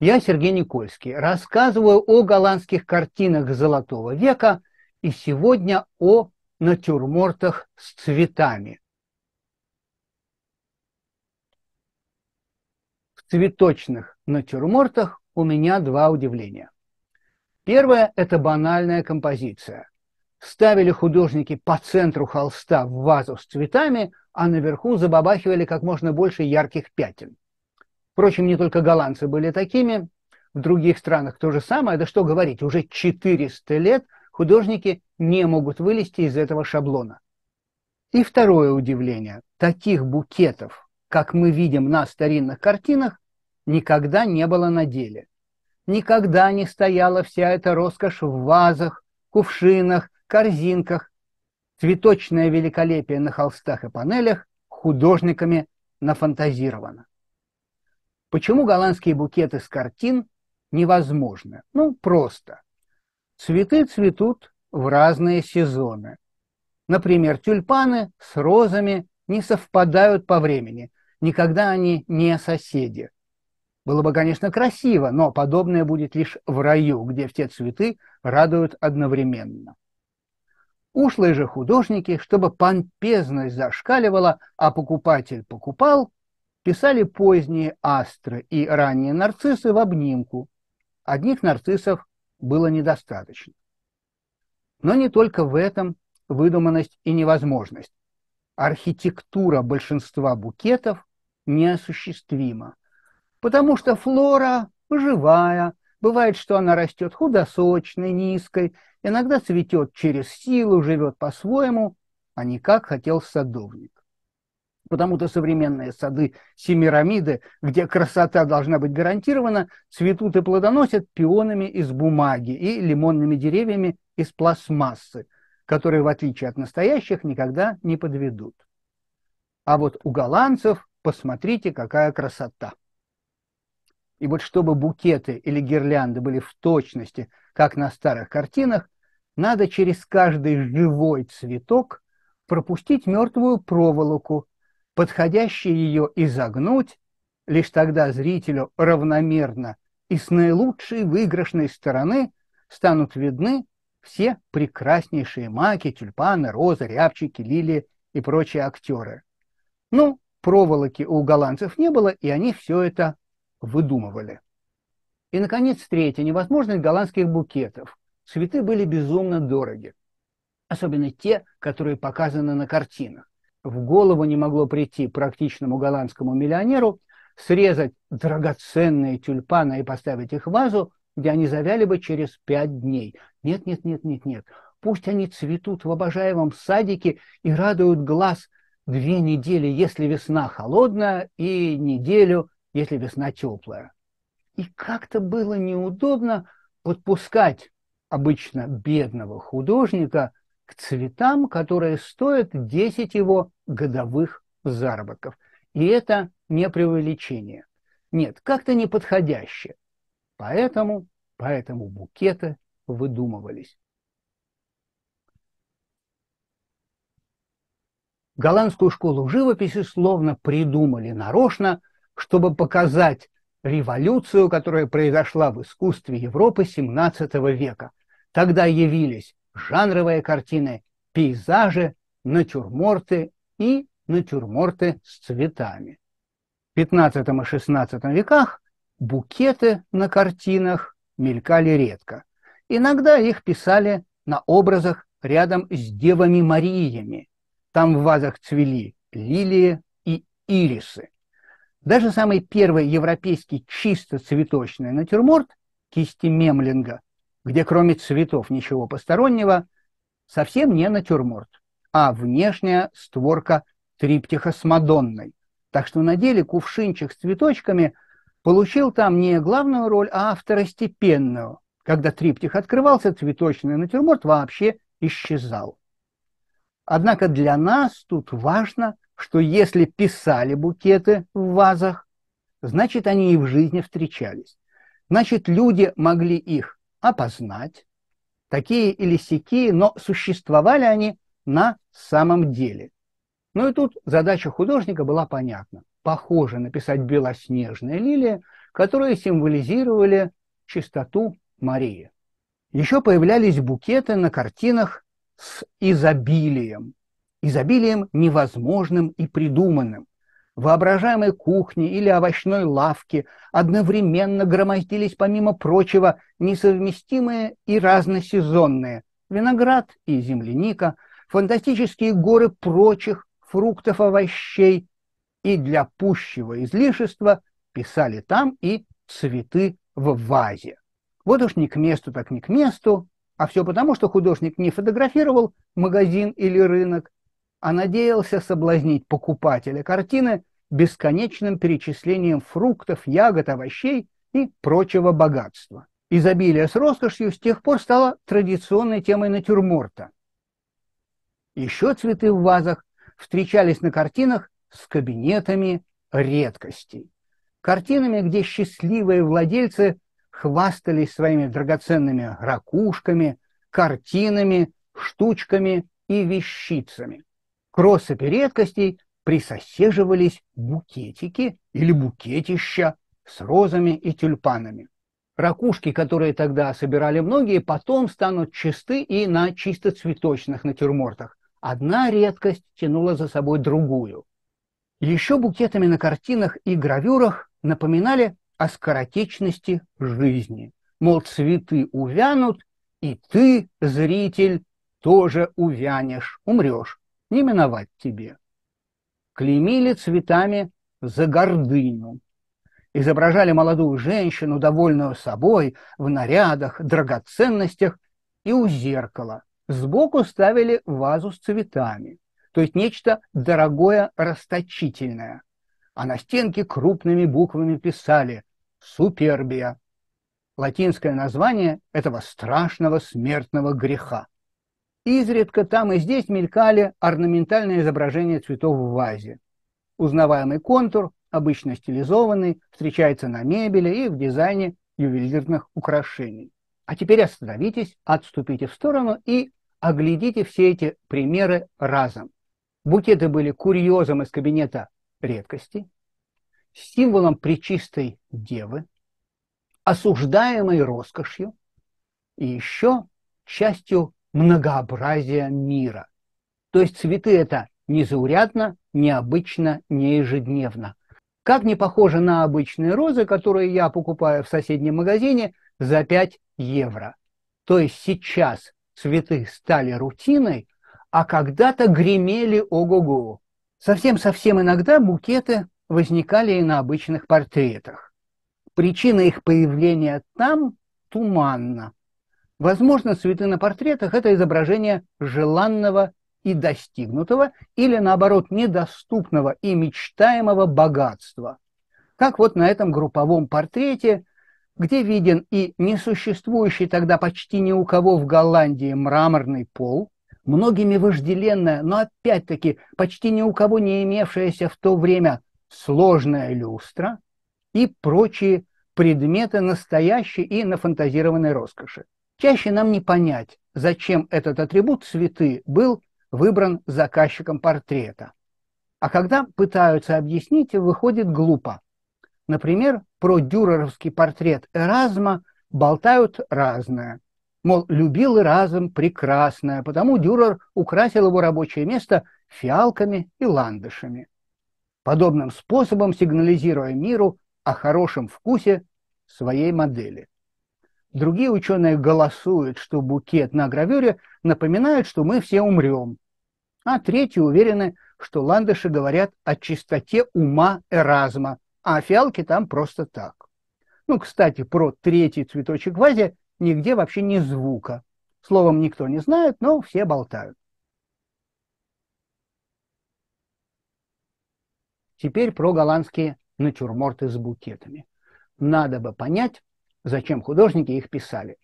Я Сергей Никольский. Рассказываю о голландских картинах Золотого века и сегодня о натюрмортах с цветами. В цветочных натюрмортах у меня два удивления. Первое – это банальная композиция. Ставили художники по центру холста в вазу с цветами, а наверху забабахивали как можно больше ярких пятен – Впрочем, не только голландцы были такими, в других странах то же самое. Да что говорить, уже 400 лет художники не могут вылезти из этого шаблона. И второе удивление. Таких букетов, как мы видим на старинных картинах, никогда не было на деле. Никогда не стояла вся эта роскошь в вазах, кувшинах, корзинках, цветочное великолепие на холстах и панелях художниками нафантазировано. Почему голландские букеты с картин невозможны? Ну, просто. Цветы цветут в разные сезоны. Например, тюльпаны с розами не совпадают по времени. Никогда они не соседи. Было бы, конечно, красиво, но подобное будет лишь в раю, где все цветы радуют одновременно. Ушлые же художники, чтобы помпезность зашкаливала, а покупатель покупал, писали поздние астры и ранние нарциссы в обнимку. Одних нарциссов было недостаточно. Но не только в этом выдуманность и невозможность. Архитектура большинства букетов неосуществима, потому что флора живая, бывает, что она растет худосочной, низкой, иногда цветет через силу, живет по-своему, а не как хотел садовник. Потому-то современные сады Семирамиды, где красота должна быть гарантирована, цветут и плодоносят пионами из бумаги и лимонными деревьями из пластмассы, которые, в отличие от настоящих, никогда не подведут. А вот у голландцев посмотрите, какая красота. И вот чтобы букеты или гирлянды были в точности, как на старых картинах, надо через каждый живой цветок пропустить мертвую проволоку подходящее ее изогнуть, лишь тогда зрителю равномерно и с наилучшей выигрышной стороны станут видны все прекраснейшие маки, тюльпаны, розы, рябчики, лилии и прочие актеры. Ну, проволоки у голландцев не было, и они все это выдумывали. И, наконец, третье – невозможность голландских букетов. Цветы были безумно дороги, особенно те, которые показаны на картинах в голову не могло прийти практичному голландскому миллионеру срезать драгоценные тюльпаны и поставить их в вазу, где они завяли бы через пять дней. Нет, нет, нет, нет, нет. Пусть они цветут в обожаемом садике и радуют глаз две недели, если весна холодная, и неделю, если весна теплая. И как-то было неудобно подпускать обычно бедного художника – к цветам, которые стоят 10 его годовых заработков. И это не преувеличение. Нет, как-то неподходяще. Поэтому, поэтому букеты выдумывались. Голландскую школу живописи словно придумали нарочно, чтобы показать революцию, которая произошла в искусстве Европы XVII века. Тогда явились жанровые картины, пейзажи, натюрморты и натюрморты с цветами. В XV и XVI веках букеты на картинах мелькали редко. Иногда их писали на образах рядом с девами Мариями. Там в вазах цвели лилии и ирисы. Даже самый первый европейский чисто цветочный натюрморт кисти Мемлинга где кроме цветов ничего постороннего, совсем не натюрморт, а внешняя створка триптиха с Мадонной. Так что на деле кувшинчик с цветочками получил там не главную роль, а второстепенную. Когда триптих открывался, цветочный натюрморт вообще исчезал. Однако для нас тут важно, что если писали букеты в вазах, значит, они и в жизни встречались. Значит, люди могли их опознать, такие или сякие, но существовали они на самом деле. Ну и тут задача художника была понятна. Похоже написать белоснежные лилии, которые символизировали чистоту Марии. Еще появлялись букеты на картинах с изобилием. Изобилием невозможным и придуманным воображаемой кухни или овощной лавки одновременно громоздились, помимо прочего, несовместимые и разносезонные виноград и земляника, фантастические горы прочих фруктов, овощей, и для пущего излишества писали там и цветы в вазе. Вот уж не к месту, так не к месту, а все потому, что художник не фотографировал магазин или рынок, а надеялся соблазнить покупателя картины бесконечным перечислением фруктов, ягод, овощей и прочего богатства. Изобилие с роскошью с тех пор стало традиционной темой натюрморта. Еще цветы в вазах встречались на картинах с кабинетами редкостей. Картинами, где счастливые владельцы хвастались своими драгоценными ракушками, картинами, штучками и вещицами к россыпи редкостей присосеживались букетики или букетища с розами и тюльпанами. Ракушки, которые тогда собирали многие, потом станут чисты и на чисто цветочных натюрмортах. Одна редкость тянула за собой другую. Еще букетами на картинах и гравюрах напоминали о скоротечности жизни. Мол, цветы увянут, и ты, зритель, тоже увянешь, умрешь не миновать тебе. Клеймили цветами за гордыню. Изображали молодую женщину, довольную собой, в нарядах, драгоценностях и у зеркала. Сбоку ставили вазу с цветами, то есть нечто дорогое расточительное. А на стенке крупными буквами писали «Супербия» – латинское название этого страшного смертного греха – Изредка там и здесь мелькали орнаментальные изображения цветов в вазе. Узнаваемый контур, обычно стилизованный, встречается на мебели и в дизайне ювелирных украшений. А теперь остановитесь, отступите в сторону и оглядите все эти примеры разом. Букеты были курьезом из кабинета редкости, символом причистой девы, осуждаемой роскошью и еще частью многообразия мира. То есть цветы – это незаурядно, необычно, не ежедневно. Как не похоже на обычные розы, которые я покупаю в соседнем магазине за 5 евро. То есть сейчас цветы стали рутиной, а когда-то гремели ого-го. Совсем-совсем иногда букеты возникали и на обычных портретах. Причина их появления там туманна. Возможно, цветы на портретах – это изображение желанного и достигнутого, или, наоборот, недоступного и мечтаемого богатства. Как вот на этом групповом портрете, где виден и несуществующий тогда почти ни у кого в Голландии мраморный пол, многими вожделенная, но опять-таки почти ни у кого не имевшаяся в то время сложная люстра и прочие предметы настоящей и нафантазированной роскоши. Чаще нам не понять, зачем этот атрибут цветы был выбран заказчиком портрета. А когда пытаются объяснить, выходит глупо. Например, про дюреровский портрет Эразма болтают разное. Мол, любил Эразм прекрасное, потому Дюрер украсил его рабочее место фиалками и ландышами. Подобным способом сигнализируя миру о хорошем вкусе своей модели. Другие ученые голосуют, что букет на гравюре напоминает, что мы все умрем. А третьи уверены, что ландыши говорят о чистоте ума Эразма, а фиалки там просто так. Ну, кстати, про третий цветочек в вазе нигде вообще ни звука. Словом, никто не знает, но все болтают. Теперь про голландские натюрморты с букетами. Надо бы понять, зачем художники их писали.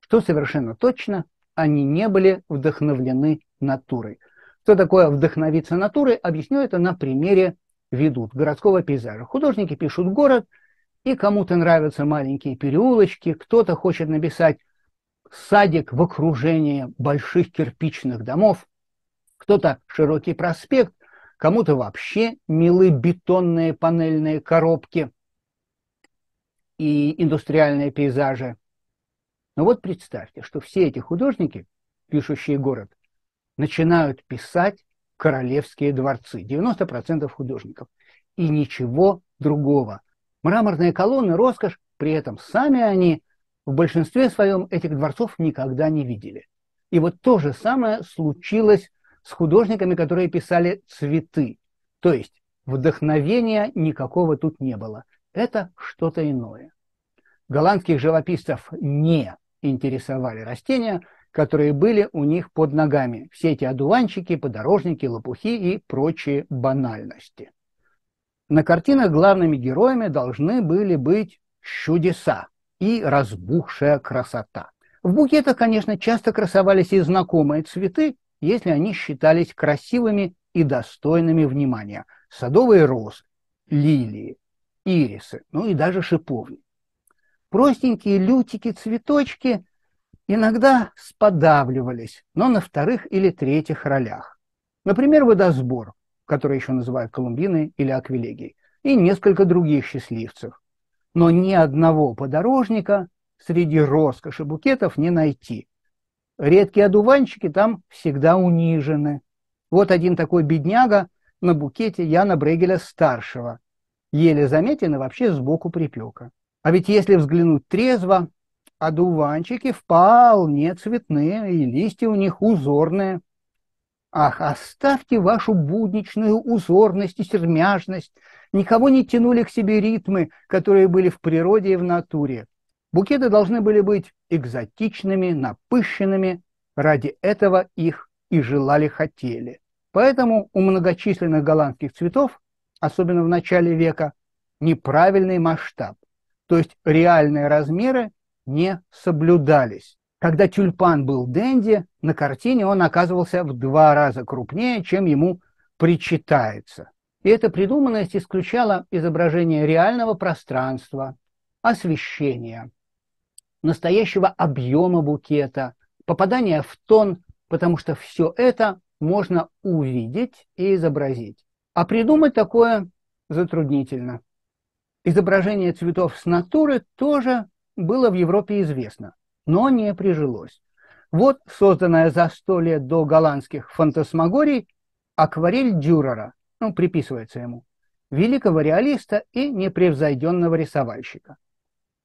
Что совершенно точно, они не были вдохновлены натурой. Что такое вдохновиться натурой, объясню это на примере ведут городского пейзажа. Художники пишут город, и кому-то нравятся маленькие переулочки, кто-то хочет написать садик в окружении больших кирпичных домов, кто-то широкий проспект, кому-то вообще милы бетонные панельные коробки – и индустриальные пейзажи. Но вот представьте, что все эти художники, пишущие город, начинают писать королевские дворцы, 90% художников, и ничего другого. Мраморные колонны, роскошь, при этом сами они в большинстве своем этих дворцов никогда не видели. И вот то же самое случилось с художниками, которые писали цветы. То есть вдохновения никакого тут не было это что-то иное. Голландских живописцев не интересовали растения, которые были у них под ногами. Все эти одуванчики, подорожники, лопухи и прочие банальности. На картинах главными героями должны были быть чудеса и разбухшая красота. В букетах, конечно, часто красовались и знакомые цветы, если они считались красивыми и достойными внимания. Садовые розы, лилии, ирисы, ну и даже шиповник. Простенькие лютики-цветочки иногда сподавливались, но на вторых или третьих ролях. Например, водосбор, который еще называют колумбиной или аквилегией, и несколько других счастливцев. Но ни одного подорожника среди роскоши букетов не найти. Редкие одуванчики там всегда унижены. Вот один такой бедняга на букете Яна Брегеля-старшего, еле заметен и вообще сбоку припека. А ведь если взглянуть трезво, одуванчики вполне цветные, и листья у них узорные. Ах, оставьте вашу будничную узорность и сермяжность. Никого не тянули к себе ритмы, которые были в природе и в натуре. Букеты должны были быть экзотичными, напыщенными. Ради этого их и желали-хотели. Поэтому у многочисленных голландских цветов особенно в начале века, неправильный масштаб. То есть реальные размеры не соблюдались. Когда тюльпан был Дэнди, на картине он оказывался в два раза крупнее, чем ему причитается. И эта придуманность исключала изображение реального пространства, освещения, настоящего объема букета, попадания в тон, потому что все это можно увидеть и изобразить. А придумать такое затруднительно. Изображение цветов с натуры тоже было в Европе известно, но не прижилось. Вот созданная за сто лет до голландских фантасмагорий акварель Дюрера, ну, приписывается ему, великого реалиста и непревзойденного рисовальщика.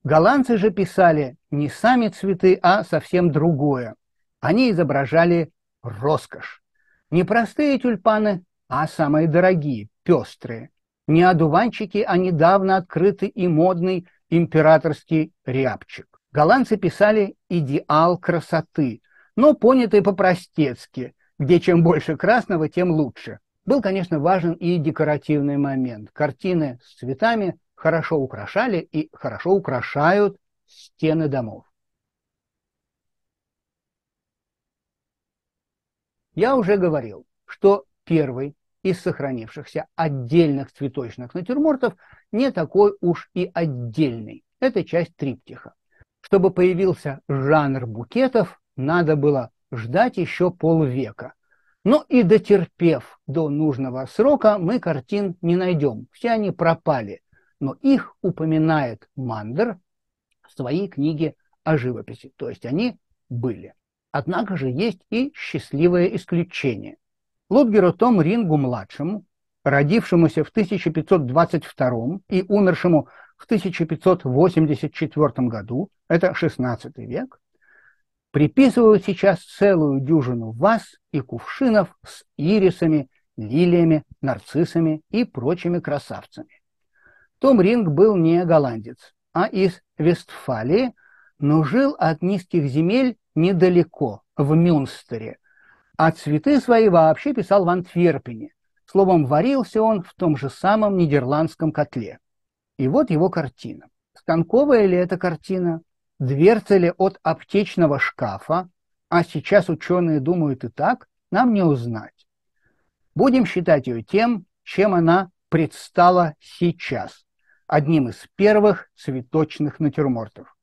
Голландцы же писали не сами цветы, а совсем другое. Они изображали роскошь. Не простые тюльпаны, а самые дорогие, пестрые. Не одуванчики, а недавно открытый и модный императорский рябчик. Голландцы писали «идеал красоты», но понятый по-простецки, где чем больше красного, тем лучше. Был, конечно, важен и декоративный момент. Картины с цветами хорошо украшали и хорошо украшают стены домов. Я уже говорил, что первый из сохранившихся отдельных цветочных натюрмортов не такой уж и отдельный. Это часть триптиха. Чтобы появился жанр букетов, надо было ждать еще полвека. Но и дотерпев до нужного срока, мы картин не найдем. Все они пропали. Но их упоминает Мандер в своей книге о живописи. То есть они были. Однако же есть и счастливое исключение. Лутгеру Том Рингу-младшему, родившемуся в 1522 и умершему в 1584 году, это 16 век, приписывают сейчас целую дюжину вас и кувшинов с ирисами, лилиями, нарциссами и прочими красавцами. Том Ринг был не голландец, а из Вестфалии, но жил от низких земель недалеко, в Мюнстере, а цветы свои вообще писал в Антверпене. Словом, варился он в том же самом нидерландском котле. И вот его картина. Станковая ли эта картина? Дверца ли от аптечного шкафа? А сейчас ученые думают и так, нам не узнать. Будем считать ее тем, чем она предстала сейчас. Одним из первых цветочных натюрмортов.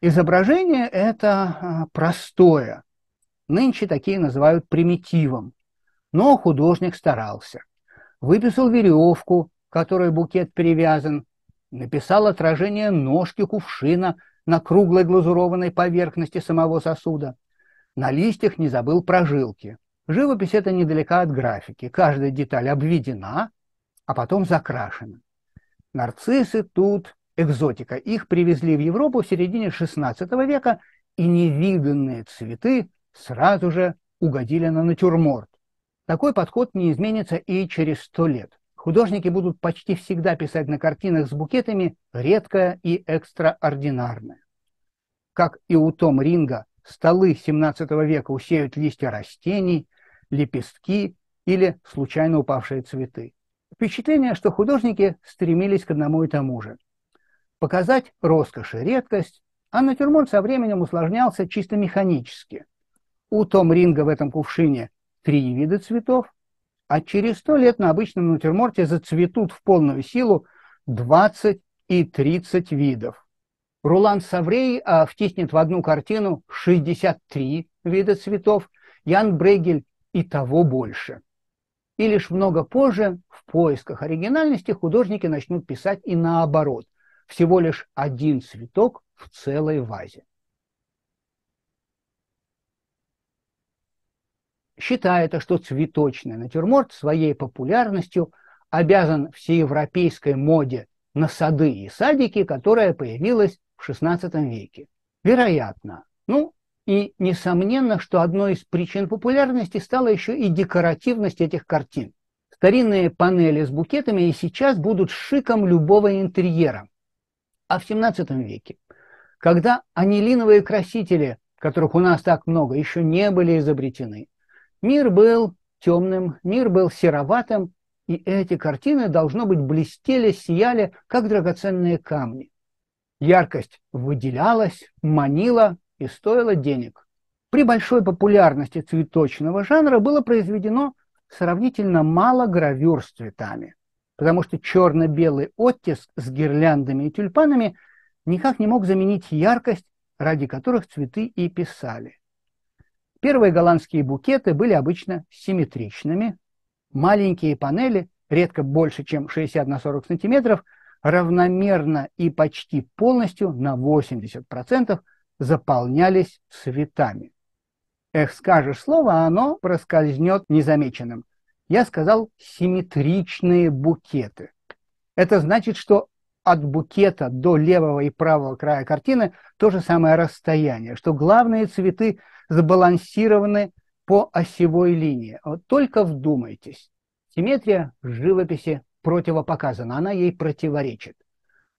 Изображение это а, простое – Нынче такие называют примитивом. Но художник старался. Выписал веревку, которой букет перевязан, написал отражение ножки кувшина на круглой глазурованной поверхности самого сосуда. На листьях не забыл прожилки. Живопись это недалека от графики. Каждая деталь обведена, а потом закрашена. Нарциссы тут экзотика. Их привезли в Европу в середине XVI века, и невиданные цветы сразу же угодили на натюрморт. Такой подход не изменится и через сто лет. Художники будут почти всегда писать на картинах с букетами редкое и экстраординарное. Как и у Том Ринга, столы XVII века усеют листья растений, лепестки или случайно упавшие цветы. Впечатление, что художники стремились к одному и тому же. Показать роскошь и редкость, а натюрморт со временем усложнялся чисто механически – у Том Ринга в этом кувшине три вида цветов, а через сто лет на обычном натюрморте зацветут в полную силу 20 и 30 видов. Рулан Саврей а, втиснет в одну картину 63 вида цветов, Ян Брегель и того больше. И лишь много позже, в поисках оригинальности, художники начнут писать и наоборот. Всего лишь один цветок в целой вазе. считает, что цветочный натюрморт своей популярностью обязан всеевропейской моде на сады и садики, которая появилась в XVI веке. Вероятно. Ну, и несомненно, что одной из причин популярности стала еще и декоративность этих картин. Старинные панели с букетами и сейчас будут шиком любого интерьера. А в XVII веке, когда анилиновые красители, которых у нас так много, еще не были изобретены, Мир был темным, мир был сероватым, и эти картины, должно быть, блестели, сияли, как драгоценные камни. Яркость выделялась, манила и стоила денег. При большой популярности цветочного жанра было произведено сравнительно мало гравюр с цветами, потому что черно-белый оттиск с гирляндами и тюльпанами никак не мог заменить яркость, ради которых цветы и писали. Первые голландские букеты были обычно симметричными. Маленькие панели, редко больше, чем 60 на 40 сантиметров, равномерно и почти полностью на 80% заполнялись цветами. Эх, скажешь слово, а оно проскользнет незамеченным. Я сказал симметричные букеты. Это значит, что от букета до левого и правого края картины то же самое расстояние, что главные цветы забалансированы по осевой линии. Вот только вдумайтесь, симметрия в живописи противопоказана, она ей противоречит.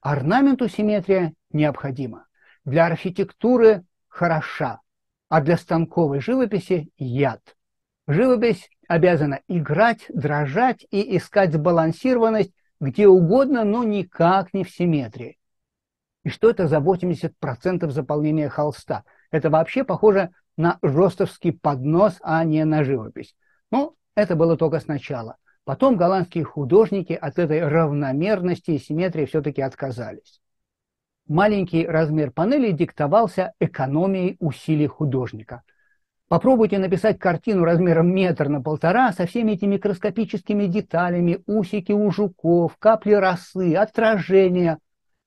Орнаменту симметрия необходима. Для архитектуры хороша, а для станковой живописи – яд. Живопись обязана играть, дрожать и искать сбалансированность где угодно, но никак не в симметрии. И что это за 80% заполнения холста? Это вообще похоже на ростовский поднос, а не на живопись. Ну, это было только сначала. Потом голландские художники от этой равномерности и симметрии все-таки отказались. Маленький размер панели диктовался экономией усилий художника. Попробуйте написать картину размером метр на полтора со всеми этими микроскопическими деталями, усики у жуков, капли росы, отражения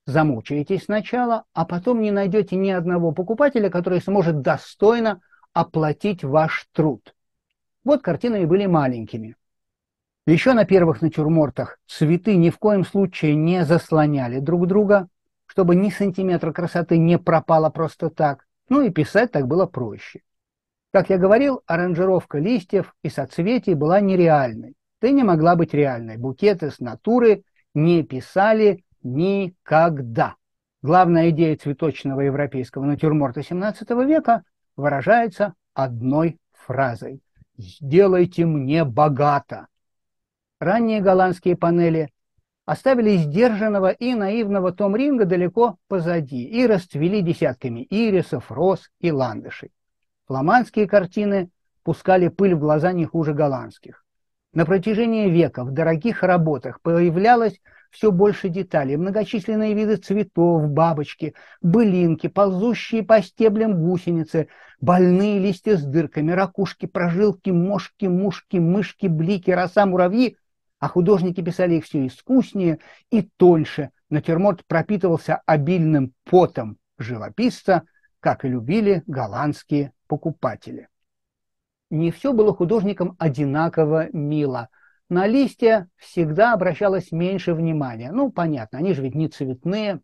замучаетесь сначала, а потом не найдете ни одного покупателя, который сможет достойно оплатить ваш труд. Вот картины и были маленькими. Еще на первых натюрмортах цветы ни в коем случае не заслоняли друг друга, чтобы ни сантиметра красоты не пропало просто так. Ну и писать так было проще. Как я говорил, аранжировка листьев и соцветий была нереальной. Ты не могла быть реальной. Букеты с натуры не писали никогда. Главная идея цветочного европейского натюрморта XVII века выражается одной фразой «Сделайте мне богато». Ранние голландские панели оставили сдержанного и наивного Том Ринга далеко позади и расцвели десятками ирисов, роз и ландышей. Фламандские картины пускали пыль в глаза не хуже голландских. На протяжении века в дорогих работах появлялось все больше деталей. Многочисленные виды цветов, бабочки, былинки, ползущие по стеблям гусеницы, больные листья с дырками, ракушки, прожилки, мошки, мушки, мышки, блики, роса, муравьи. А художники писали их все искуснее и тоньше. Натюрморт пропитывался обильным потом живописца, как и любили голландские покупатели. Не все было художникам одинаково мило – на листья всегда обращалось меньше внимания. Ну, понятно, они же ведь не цветные.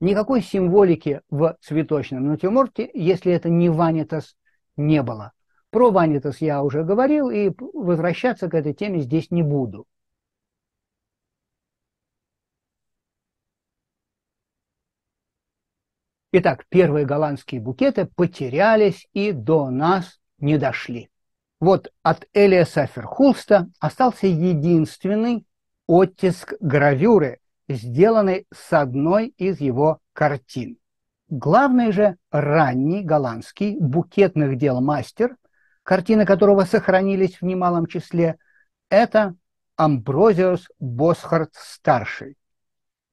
Никакой символики в цветочном натюрморте, если это не ванитас, не было. Про ванитас я уже говорил, и возвращаться к этой теме здесь не буду. Итак, первые голландские букеты потерялись и до нас не дошли. Вот от Элиаса Ферхулста остался единственный оттиск гравюры, сделанный с одной из его картин. Главный же ранний голландский букетных дел мастер, картины которого сохранились в немалом числе, это Амброзиус Босхарт-старший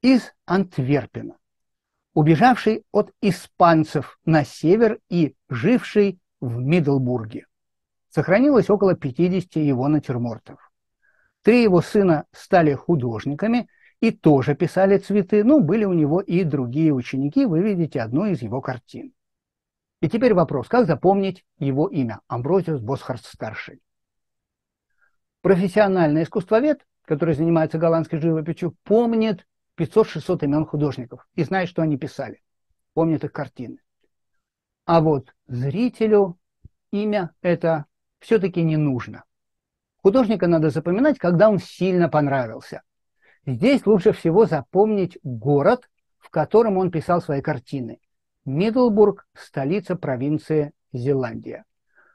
из Антверпена, убежавший от испанцев на север и живший в Мидлбурге сохранилось около 50 его натюрмортов. Три его сына стали художниками и тоже писали цветы, но ну, были у него и другие ученики, вы видите одну из его картин. И теперь вопрос, как запомнить его имя, Амброзиус Босхарт-старший. Профессиональный искусствовед, который занимается голландской живописью, помнит 500-600 имен художников и знает, что они писали, помнит их картины. А вот зрителю имя – это все-таки не нужно. Художника надо запоминать, когда он сильно понравился. Здесь лучше всего запомнить город, в котором он писал свои картины. Мидлбург – столица провинции Зеландия.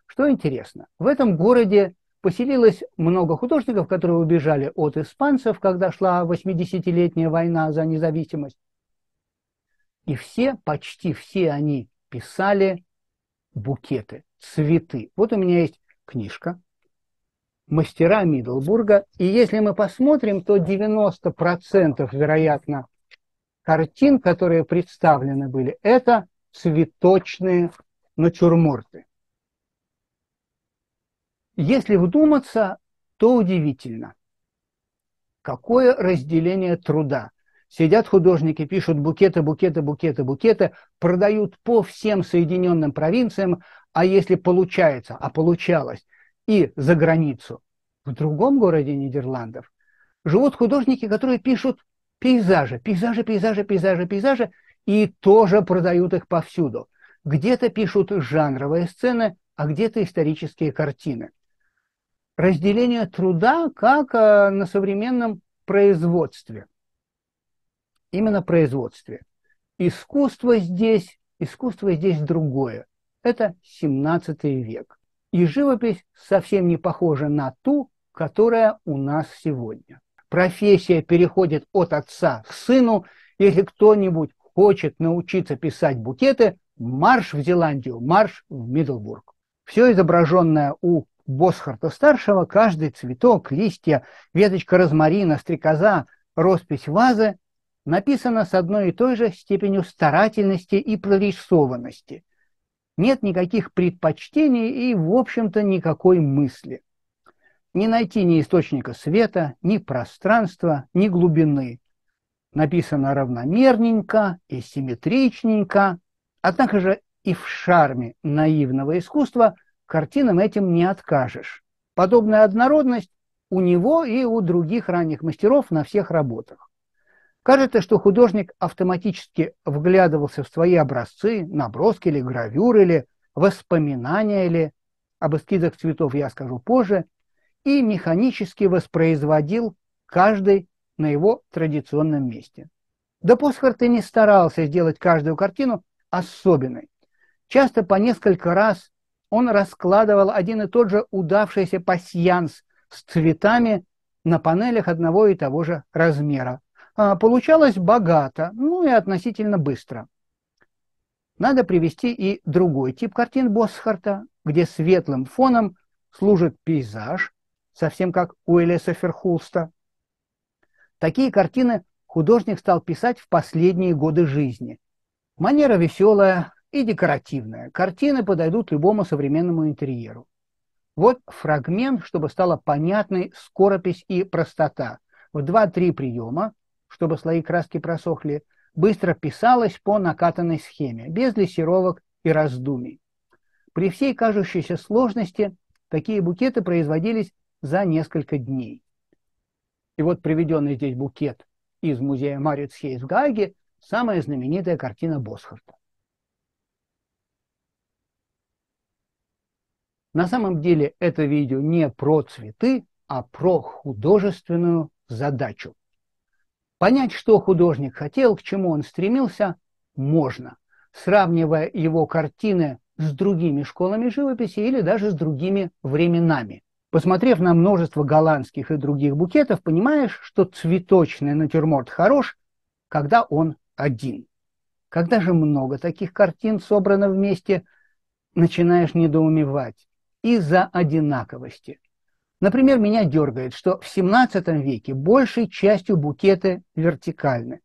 Что интересно, в этом городе поселилось много художников, которые убежали от испанцев, когда шла 80-летняя война за независимость. И все, почти все они писали букеты, цветы. Вот у меня есть книжка «Мастера Мидлбурга». И если мы посмотрим, то 90% вероятно картин, которые представлены были, это цветочные натюрморты. Если вдуматься, то удивительно. Какое разделение труда. Сидят художники, пишут букеты, букеты, букеты, букеты, продают по всем Соединенным провинциям, а если получается, а получалось, и за границу, в другом городе Нидерландов, живут художники, которые пишут пейзажи, пейзажи, пейзажи, пейзажи, пейзажи, и тоже продают их повсюду. Где-то пишут жанровые сцены, а где-то исторические картины. Разделение труда как э, на современном производстве. Именно производстве. Искусство здесь, искусство здесь другое. Это 17 век. И живопись совсем не похожа на ту, которая у нас сегодня. Профессия переходит от отца к сыну. Если кто-нибудь хочет научиться писать букеты, марш в Зеландию, марш в Мидлбург. Все изображенное у Босхарта-старшего, каждый цветок, листья, веточка розмарина, стрекоза, роспись вазы написано с одной и той же степенью старательности и прорисованности нет никаких предпочтений и, в общем-то, никакой мысли. Не найти ни источника света, ни пространства, ни глубины. Написано равномерненько и симметричненько. Однако же и в шарме наивного искусства картинам этим не откажешь. Подобная однородность у него и у других ранних мастеров на всех работах. Кажется, что художник автоматически вглядывался в свои образцы, наброски или гравюры, или воспоминания, или об эскизах цветов я скажу позже, и механически воспроизводил каждый на его традиционном месте. Да Посхарт и не старался сделать каждую картину особенной. Часто по несколько раз он раскладывал один и тот же удавшийся пасьянс с цветами на панелях одного и того же размера, а, получалось богато, ну и относительно быстро. Надо привести и другой тип картин Босхарта, где светлым фоном служит пейзаж, совсем как у Элеса Ферхулста. Такие картины художник стал писать в последние годы жизни. Манера веселая и декоративная. Картины подойдут любому современному интерьеру. Вот фрагмент, чтобы стала понятной скоропись и простота. В 2-3 приема чтобы слои краски просохли, быстро писалось по накатанной схеме, без лессировок и раздумий. При всей кажущейся сложности такие букеты производились за несколько дней. И вот приведенный здесь букет из музея Марицхейс в Гааге – самая знаменитая картина Босхарта. На самом деле это видео не про цветы, а про художественную задачу. Понять, что художник хотел, к чему он стремился, можно, сравнивая его картины с другими школами живописи или даже с другими временами. Посмотрев на множество голландских и других букетов, понимаешь, что цветочный натюрморт хорош, когда он один. Когда же много таких картин собрано вместе, начинаешь недоумевать из-за одинаковости – Например, меня дергает, что в XVII веке большей частью букеты вертикальны.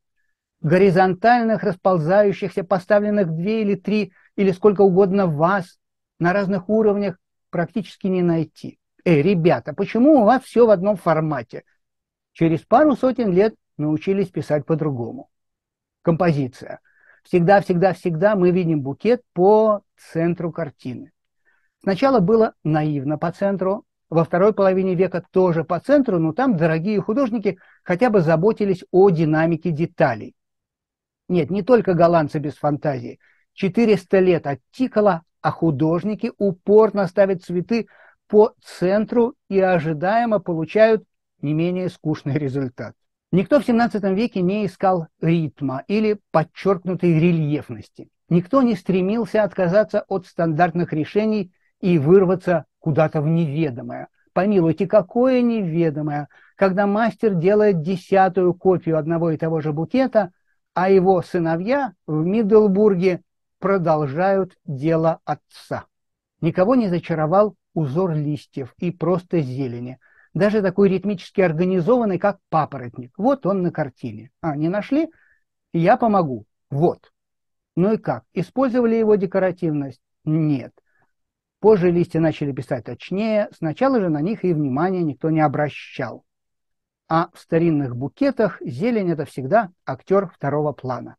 Горизонтальных, расползающихся, поставленных две или три, или сколько угодно вас на разных уровнях практически не найти. Эй, ребята, почему у вас все в одном формате? Через пару сотен лет научились писать по-другому. Композиция. Всегда-всегда-всегда мы видим букет по центру картины. Сначала было наивно по центру, во второй половине века тоже по центру, но там дорогие художники хотя бы заботились о динамике деталей. Нет, не только голландцы без фантазии. 400 лет оттикало, а художники упорно ставят цветы по центру и ожидаемо получают не менее скучный результат. Никто в 17 веке не искал ритма или подчеркнутой рельефности. Никто не стремился отказаться от стандартных решений – и вырваться куда-то в неведомое. Помилуйте, какое неведомое, когда мастер делает десятую копию одного и того же букета, а его сыновья в Миддлбурге продолжают дело отца. Никого не зачаровал узор листьев и просто зелени. Даже такой ритмически организованный, как папоротник. Вот он на картине. А, не нашли? Я помогу. Вот. Ну и как? Использовали его декоративность? Нет. Позже листья начали писать точнее, сначала же на них и внимания никто не обращал. А в старинных букетах зелень – это всегда актер второго плана.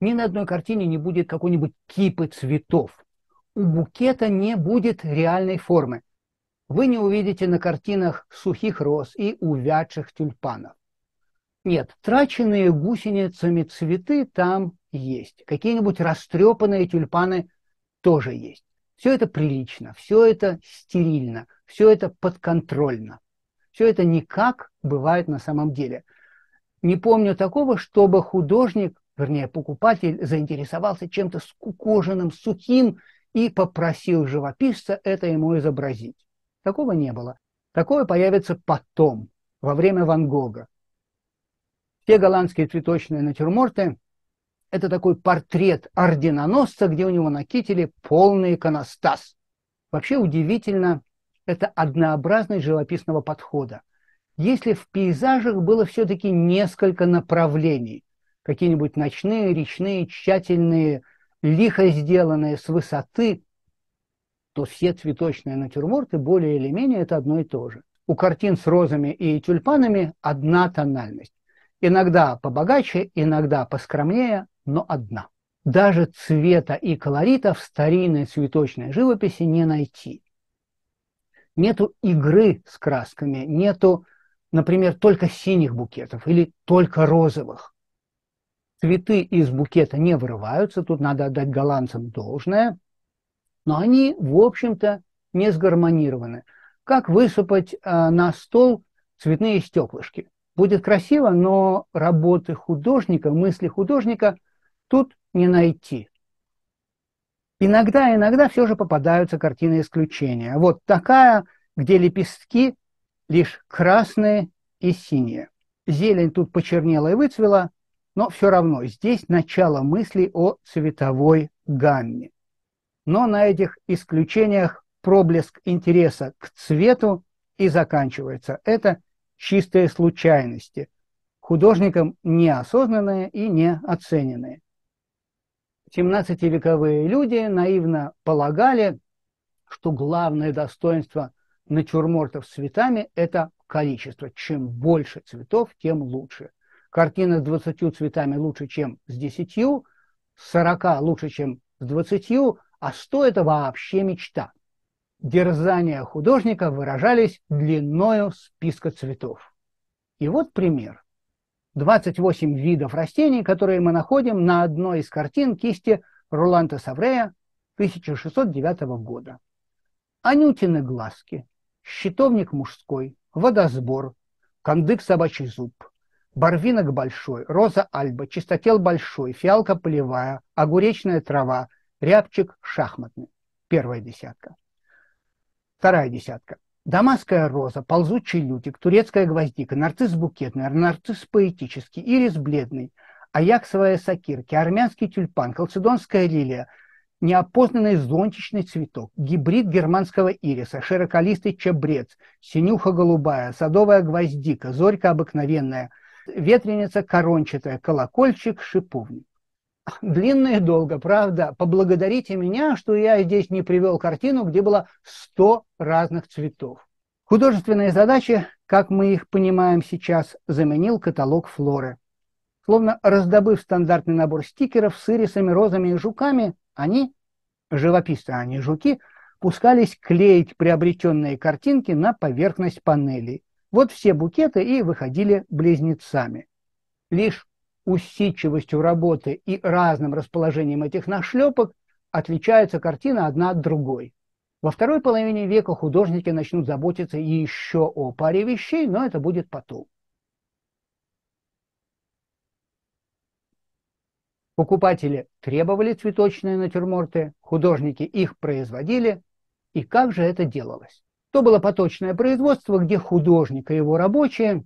Ни на одной картине не будет какой-нибудь кипы цветов. У букета не будет реальной формы. Вы не увидите на картинах сухих роз и увядших тюльпанов. Нет, траченные гусеницами цветы там есть. Какие-нибудь растрепанные тюльпаны тоже есть. Все это прилично, все это стерильно, все это подконтрольно. Все это никак бывает на самом деле. Не помню такого, чтобы художник, вернее, покупатель заинтересовался чем-то скукоженным, сухим и попросил живописца это ему изобразить. Такого не было. Такое появится потом, во время Ван Гога. Те голландские цветочные натюрморты, это такой портрет орденоносца, где у него на кителе полный иконостас. Вообще удивительно, это однообразность живописного подхода. Если в пейзажах было все-таки несколько направлений, какие-нибудь ночные, речные, тщательные, лихо сделанные с высоты, то все цветочные натюрморты более или менее это одно и то же. У картин с розами и тюльпанами одна тональность. Иногда побогаче, иногда поскромнее, но одна. Даже цвета и колорита в старинной цветочной живописи не найти. Нету игры с красками, нету, например, только синих букетов или только розовых. Цветы из букета не вырываются, тут надо отдать голландцам должное, но они, в общем-то, не сгармонированы. Как высыпать а, на стол цветные стеклышки? Будет красиво, но работы художника, мысли художника тут не найти. Иногда, иногда все же попадаются картины исключения. Вот такая, где лепестки лишь красные и синие. Зелень тут почернела и выцвела, но все равно здесь начало мысли о цветовой гамме. Но на этих исключениях проблеск интереса к цвету и заканчивается. Это чистые случайности, художником неосознанные и неоцененные. 17-вековые люди наивно полагали, что главное достоинство натюрмортов с цветами – это количество. Чем больше цветов, тем лучше. Картина с 20 цветами лучше, чем с 10, с 40 лучше, чем с 20, а 100 – это вообще мечта. Дерзания художника выражались длиною списка цветов. И вот пример. 28 видов растений, которые мы находим на одной из картин кисти Роланта Саврея 1609 года. Анютины глазки, щитовник мужской, водосбор, кандык собачий зуб, барвинок большой, роза альба, чистотел большой, фиалка полевая, огуречная трава, рябчик шахматный. Первая десятка. Вторая десятка. Дамасская роза, ползучий лютик, турецкая гвоздика, нарцисс букетный, нарцисс поэтический, ирис бледный, аяксовая сакирки, армянский тюльпан, халцедонская лилия, неопознанный зонтичный цветок, гибрид германского ириса, широколистый чабрец, синюха голубая, садовая гвоздика, зорька обыкновенная, ветреница корончатая, колокольчик, шиповник длинно и долго, правда, поблагодарите меня, что я здесь не привел картину, где было 100 разных цветов. Художественные задачи, как мы их понимаем сейчас, заменил каталог флоры. Словно раздобыв стандартный набор стикеров с ирисами, розами и жуками, они, живописцы, а не жуки, пускались клеить приобретенные картинки на поверхность панелей. Вот все букеты и выходили близнецами. Лишь усидчивостью работы и разным расположением этих нашлепок отличаются картина одна от другой. Во второй половине века художники начнут заботиться еще о паре вещей, но это будет потом. Покупатели требовали цветочные натюрморты, художники их производили. И как же это делалось? То было поточное производство, где художник и его рабочие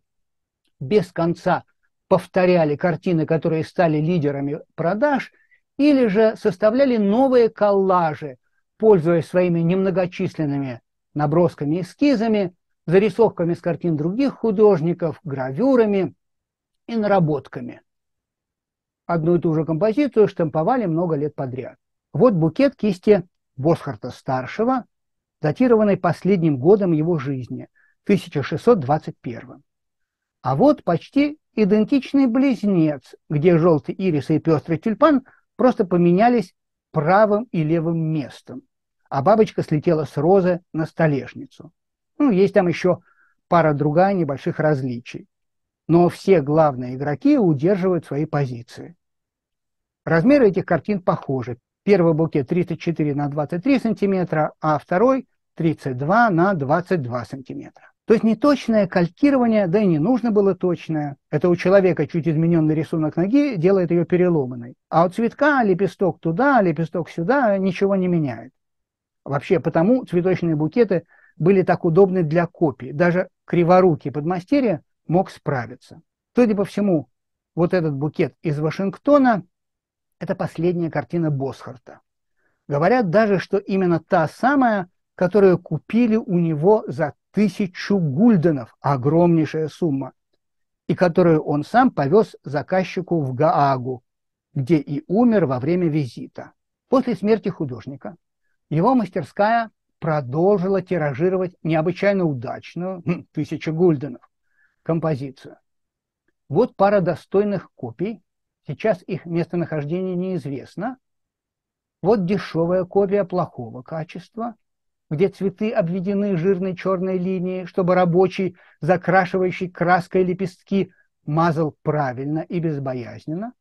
без конца – повторяли картины, которые стали лидерами продаж, или же составляли новые коллажи, пользуясь своими немногочисленными набросками, эскизами, зарисовками с картин других художников, гравюрами и наработками. Одну и ту же композицию штамповали много лет подряд. Вот букет кисти Босхарта-старшего, датированный последним годом его жизни, 1621. А вот почти идентичный близнец, где желтый ирис и пестрый тюльпан просто поменялись правым и левым местом, а бабочка слетела с розы на столешницу. Ну, есть там еще пара другая небольших различий. Но все главные игроки удерживают свои позиции. Размеры этих картин похожи. Первый букет 34 на 23 сантиметра, а второй 32 на 22 сантиметра. То есть неточное калькирование, да и не нужно было точное. Это у человека чуть измененный рисунок ноги делает ее переломанной. А у цветка лепесток туда, лепесток сюда ничего не меняет. Вообще потому цветочные букеты были так удобны для копий. Даже криворукий подмастерье мог справиться. Судя по всему, вот этот букет из Вашингтона – это последняя картина Босхарта. Говорят даже, что именно та самая, которую купили у него за тысячу гульденов, огромнейшая сумма, и которую он сам повез заказчику в Гаагу, где и умер во время визита. После смерти художника его мастерская продолжила тиражировать необычайно удачную, хм, тысячу гульденов, композицию. Вот пара достойных копий, сейчас их местонахождение неизвестно. Вот дешевая копия плохого качества – где цветы обведены жирной черной линией, чтобы рабочий, закрашивающий краской лепестки, мазал правильно и безбоязненно.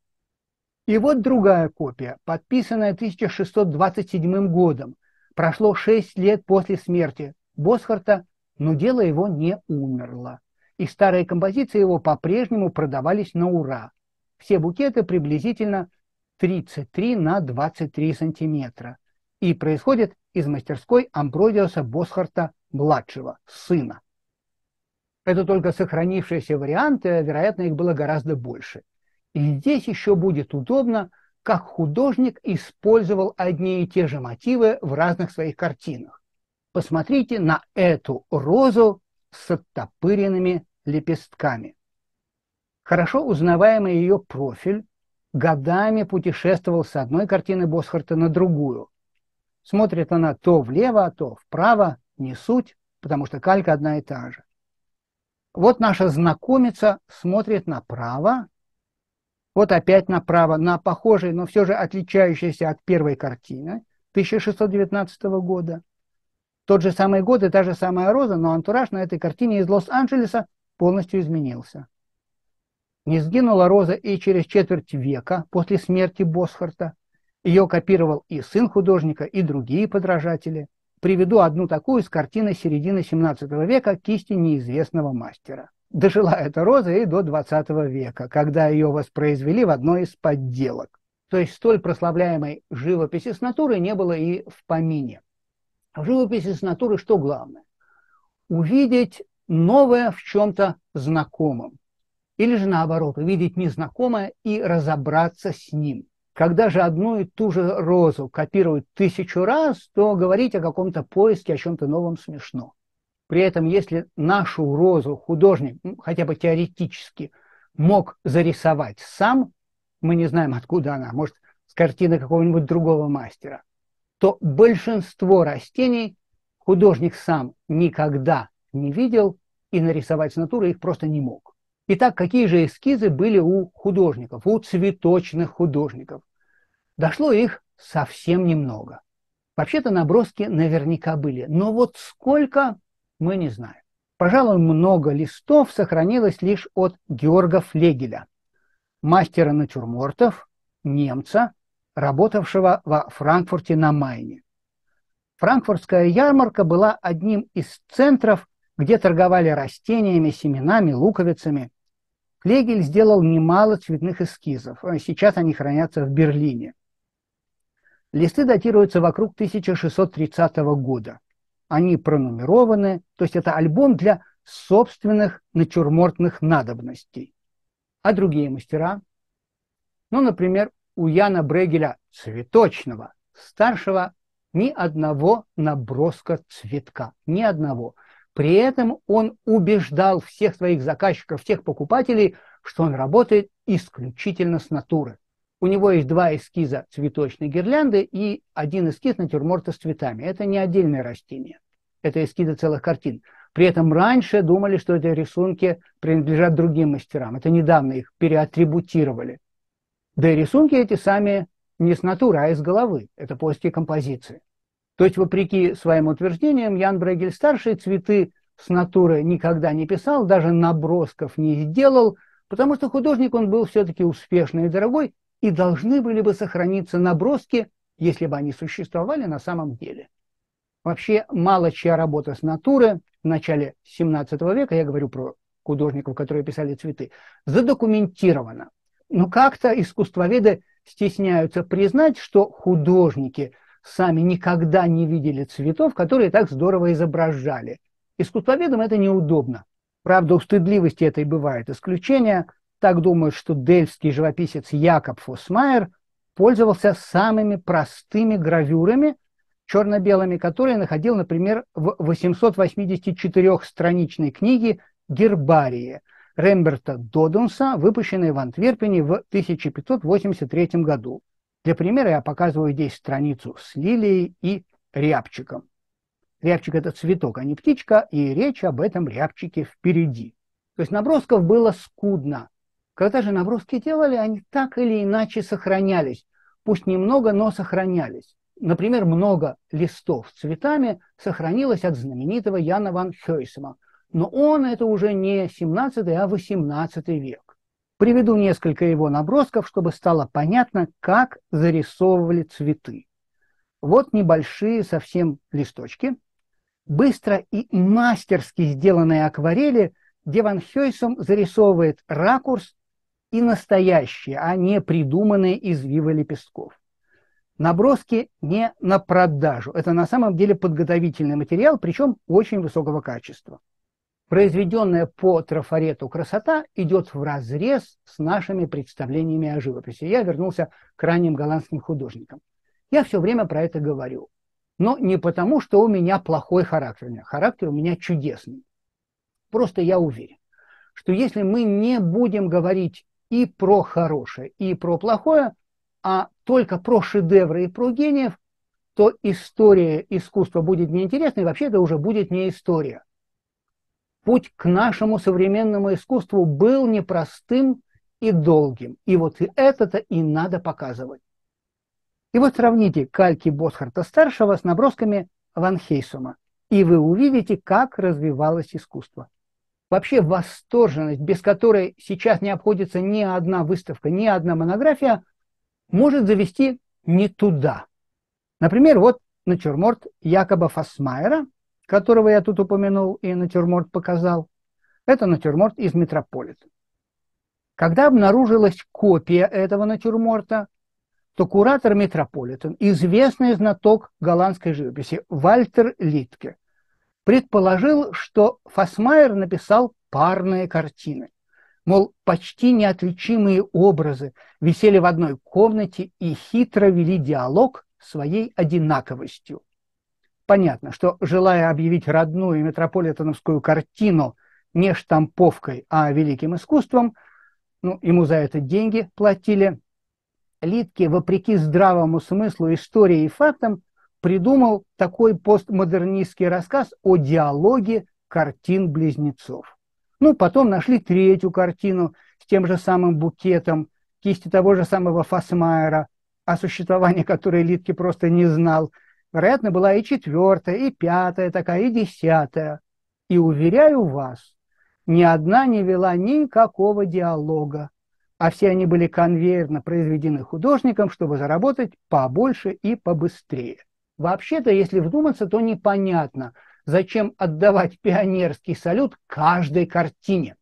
И вот другая копия, подписанная 1627 годом. Прошло шесть лет после смерти Босхарта, но дело его не умерло. И старые композиции его по-прежнему продавались на ура. Все букеты приблизительно 33 на 23 сантиметра. И происходит из мастерской Амбродиуса Босхарта-младшего, сына. Это только сохранившиеся варианты, а, вероятно, их было гораздо больше. И здесь еще будет удобно, как художник использовал одни и те же мотивы в разных своих картинах. Посмотрите на эту розу с оттопыренными лепестками. Хорошо узнаваемый ее профиль годами путешествовал с одной картины Босхарта на другую, Смотрит она то влево, то вправо, не суть, потому что калька одна и та же. Вот наша знакомица смотрит направо, вот опять направо, на похожей, но все же отличающейся от первой картины 1619 года. Тот же самый год и та же самая роза, но антураж на этой картине из Лос-Анджелеса полностью изменился. Не сгинула роза и через четверть века после смерти Босхарта, ее копировал и сын художника, и другие подражатели. Приведу одну такую из картины середины XVII века «Кисти неизвестного мастера». Дожила эта роза и до XX века, когда ее воспроизвели в одной из подделок. То есть столь прославляемой живописи с натуры не было и в помине. В живописи с натуры что главное? Увидеть новое в чем-то знакомом. Или же наоборот, увидеть незнакомое и разобраться с ним. Когда же одну и ту же розу копируют тысячу раз, то говорить о каком-то поиске, о чем-то новом смешно. При этом, если нашу розу художник, ну, хотя бы теоретически, мог зарисовать сам, мы не знаем, откуда она, может, с картины какого-нибудь другого мастера, то большинство растений художник сам никогда не видел и нарисовать с натуры их просто не мог. Итак, какие же эскизы были у художников, у цветочных художников? Дошло их совсем немного. Вообще-то наброски наверняка были, но вот сколько, мы не знаем. Пожалуй, много листов сохранилось лишь от Георга Флегеля, мастера натюрмортов, немца, работавшего во Франкфурте на Майне. Франкфуртская ярмарка была одним из центров, где торговали растениями, семенами, луковицами. Флегель сделал немало цветных эскизов, сейчас они хранятся в Берлине – Листы датируются вокруг 1630 года. Они пронумерованы, то есть это альбом для собственных натюрмортных надобностей. А другие мастера? Ну, например, у Яна Брегеля Цветочного, старшего, ни одного наброска цветка, ни одного. При этом он убеждал всех своих заказчиков, всех покупателей, что он работает исключительно с натуры у него есть два эскиза цветочной гирлянды и один эскиз натюрморта с цветами. Это не отдельное растение, это эскизы целых картин. При этом раньше думали, что эти рисунки принадлежат другим мастерам. Это недавно их переатрибутировали. Да и рисунки эти сами не с натуры, а из головы. Это плоские композиции. То есть, вопреки своим утверждениям, Ян Брегель-старший цветы с натуры никогда не писал, даже набросков не сделал, потому что художник он был все-таки успешный и дорогой, и должны были бы сохраниться наброски, если бы они существовали на самом деле. Вообще мало чья работа с натуры в начале 17 века, я говорю про художников, которые писали цветы, задокументирована. Но как-то искусствоведы стесняются признать, что художники сами никогда не видели цветов, которые так здорово изображали. Искусствоведам это неудобно. Правда, у стыдливости это бывает исключение так думают, что дельский живописец Якоб Фусмайер пользовался самыми простыми гравюрами, черно-белыми, которые находил, например, в 884-страничной книге «Гербарии» Ремберта Додунса, выпущенной в Антверпене в 1583 году. Для примера я показываю здесь страницу с лилией и рябчиком. Рябчик – это цветок, а не птичка, и речь об этом рябчике впереди. То есть набросков было скудно. Когда же наброски делали, они так или иначе сохранялись. Пусть немного, но сохранялись. Например, много листов с цветами сохранилось от знаменитого Яна ван Хёйсема. Но он это уже не 17, а 18 век. Приведу несколько его набросков, чтобы стало понятно, как зарисовывали цветы. Вот небольшие совсем листочки. Быстро и мастерски сделанные акварели, где Ван Хёйсом зарисовывает ракурс и настоящие, а не придуманные из вива лепестков. Наброски не на продажу. Это на самом деле подготовительный материал, причем очень высокого качества. Произведенная по трафарету красота идет в разрез с нашими представлениями о живописи. Я вернулся к ранним голландским художникам. Я все время про это говорю. Но не потому, что у меня плохой характер. Характер у меня чудесный. Просто я уверен, что если мы не будем говорить и про хорошее, и про плохое, а только про шедевры и про гениев, то история искусства будет неинтересной, и вообще это уже будет не история. Путь к нашему современному искусству был непростым и долгим. И вот и это-то и надо показывать. И вот сравните кальки Босхарта-старшего с набросками Ван Хейсума, и вы увидите, как развивалось искусство вообще восторженность, без которой сейчас не обходится ни одна выставка, ни одна монография, может завести не туда. Например, вот натюрморт Якоба Фасмайера, которого я тут упомянул и натюрморт показал. Это натюрморт из «Метрополита». Когда обнаружилась копия этого натюрморта, то куратор «Метрополитен», известный знаток голландской живописи Вальтер Литке – предположил, что Фасмайер написал парные картины. Мол, почти неотличимые образы висели в одной комнате и хитро вели диалог своей одинаковостью. Понятно, что, желая объявить родную метрополитеновскую картину не штамповкой, а великим искусством, ну, ему за это деньги платили, Литке, вопреки здравому смыслу истории и фактам, придумал такой постмодернистский рассказ о диалоге картин-близнецов. Ну, потом нашли третью картину с тем же самым букетом, кисти того же самого Фасмайера, о существовании которой Литке просто не знал. Вероятно, была и четвертая, и пятая такая, и десятая. И, уверяю вас, ни одна не вела никакого диалога, а все они были конвейерно произведены художником, чтобы заработать побольше и побыстрее. Вообще-то, если вдуматься, то непонятно, зачем отдавать пионерский салют каждой картине.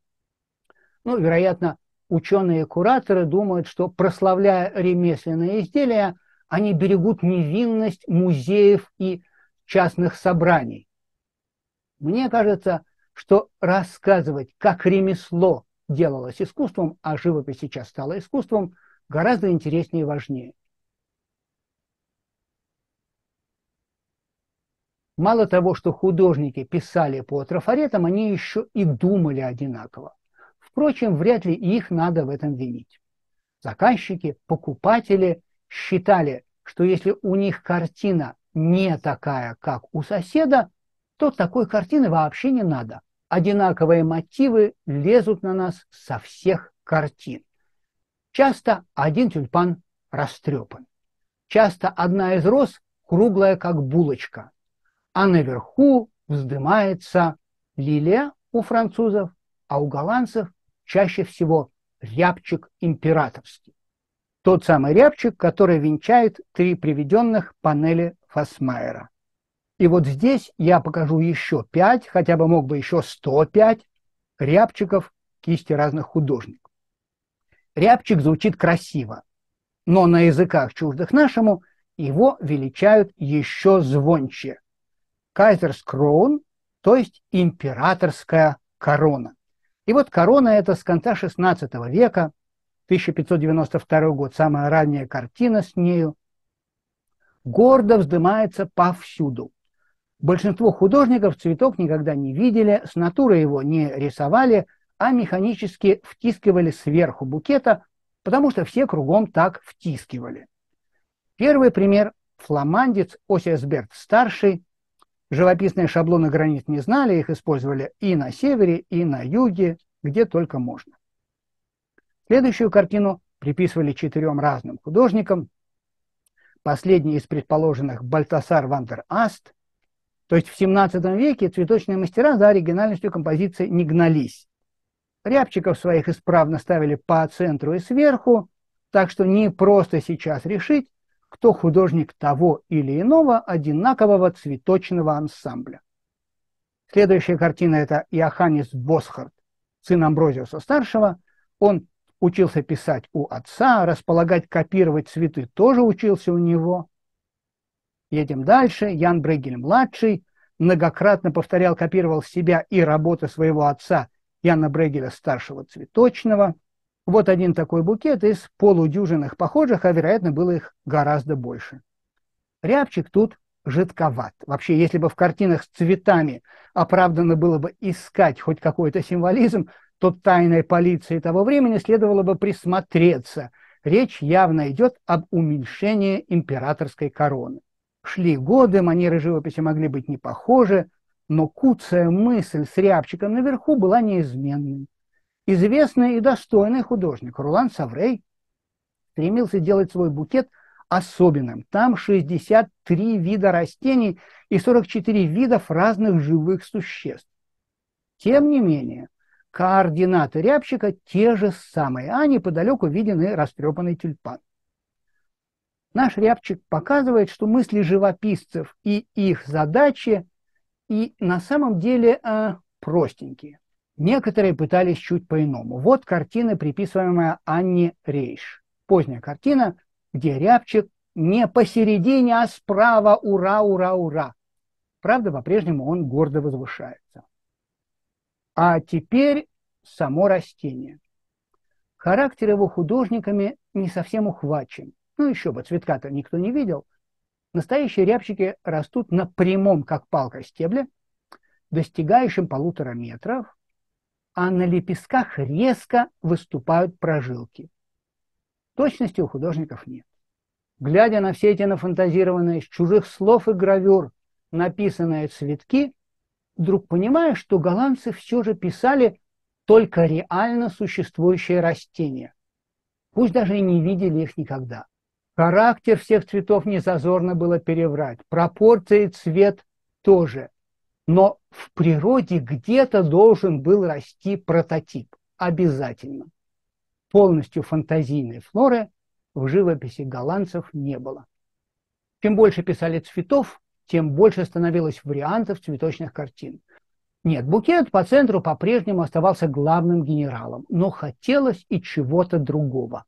Ну, вероятно, ученые кураторы думают, что прославляя ремесленные изделия, они берегут невинность музеев и частных собраний. Мне кажется, что рассказывать, как ремесло делалось искусством, а живопись сейчас стала искусством, гораздо интереснее и важнее. Мало того, что художники писали по трафаретам, они еще и думали одинаково. Впрочем, вряд ли их надо в этом винить. Заказчики, покупатели считали, что если у них картина не такая, как у соседа, то такой картины вообще не надо. Одинаковые мотивы лезут на нас со всех картин. Часто один тюльпан растрепан. Часто одна из роз круглая, как булочка, а наверху вздымается лилия у французов, а у голландцев чаще всего рябчик императорский. Тот самый рябчик, который венчает три приведенных панели Фасмайера. И вот здесь я покажу еще пять, хотя бы мог бы еще 105 рябчиков кисти разных художников. Рябчик звучит красиво, но на языках чуждых нашему его величают еще звонче – Кайзерскроун, то есть императорская корона. И вот корона эта с конца XVI века, 1592 год, самая ранняя картина с нею, гордо вздымается повсюду. Большинство художников цветок никогда не видели, с натуры его не рисовали, а механически втискивали сверху букета, потому что все кругом так втискивали. Первый пример – фламандец Осиасберт-старший, живописные шаблоны гранит не знали, их использовали и на севере, и на юге, где только можно. Следующую картину приписывали четырем разным художникам. Последний из предположенных – Бальтасар Вандер Аст. То есть в XVII веке цветочные мастера за оригинальностью композиции не гнались. Рябчиков своих исправно ставили по центру и сверху, так что не просто сейчас решить, кто художник того или иного одинакового цветочного ансамбля. Следующая картина – это Иоханнес Босхарт, сын Амброзиуса-старшего. Он учился писать у отца, располагать, копировать цветы тоже учился у него. Едем дальше. Ян Брегель-младший многократно повторял, копировал себя и работы своего отца Яна Брегеля-старшего цветочного – вот один такой букет из полудюжинных похожих, а, вероятно, было их гораздо больше. Рябчик тут жидковат. Вообще, если бы в картинах с цветами оправдано было бы искать хоть какой-то символизм, то тайной полиции того времени следовало бы присмотреться. Речь явно идет об уменьшении императорской короны. Шли годы, манеры живописи могли быть не похожи, но куцая мысль с рябчиком наверху была неизменной. Известный и достойный художник Рулан Саврей стремился делать свой букет особенным. Там 63 вида растений и 44 видов разных живых существ. Тем не менее, координаты рябчика те же самые, а неподалеку виден и растрепанный тюльпан. Наш рябчик показывает, что мысли живописцев и их задачи и на самом деле э, простенькие. Некоторые пытались чуть по-иному. Вот картина, приписываемая Анне Рейш. Поздняя картина, где Рябчик не посередине, а справа. Ура, ура, ура. Правда, по-прежнему он гордо возвышается. А теперь само растение. Характер его художниками не совсем ухвачен. Ну еще бы, цветка-то никто не видел. Настоящие рябчики растут на прямом, как палка, стебле, достигающем полутора метров, а на лепестках резко выступают прожилки. Точности у художников нет. Глядя на все эти нафантазированные из чужих слов и гравюр, написанные цветки, вдруг понимаешь, что голландцы все же писали только реально существующие растения, пусть даже и не видели их никогда. Характер всех цветов не зазорно было переврать, пропорции цвет тоже – но в природе где-то должен был расти прототип. Обязательно. Полностью фантазийной флоры в живописи голландцев не было. Чем больше писали цветов, тем больше становилось вариантов цветочных картин. Нет, букет по центру по-прежнему оставался главным генералом, но хотелось и чего-то другого.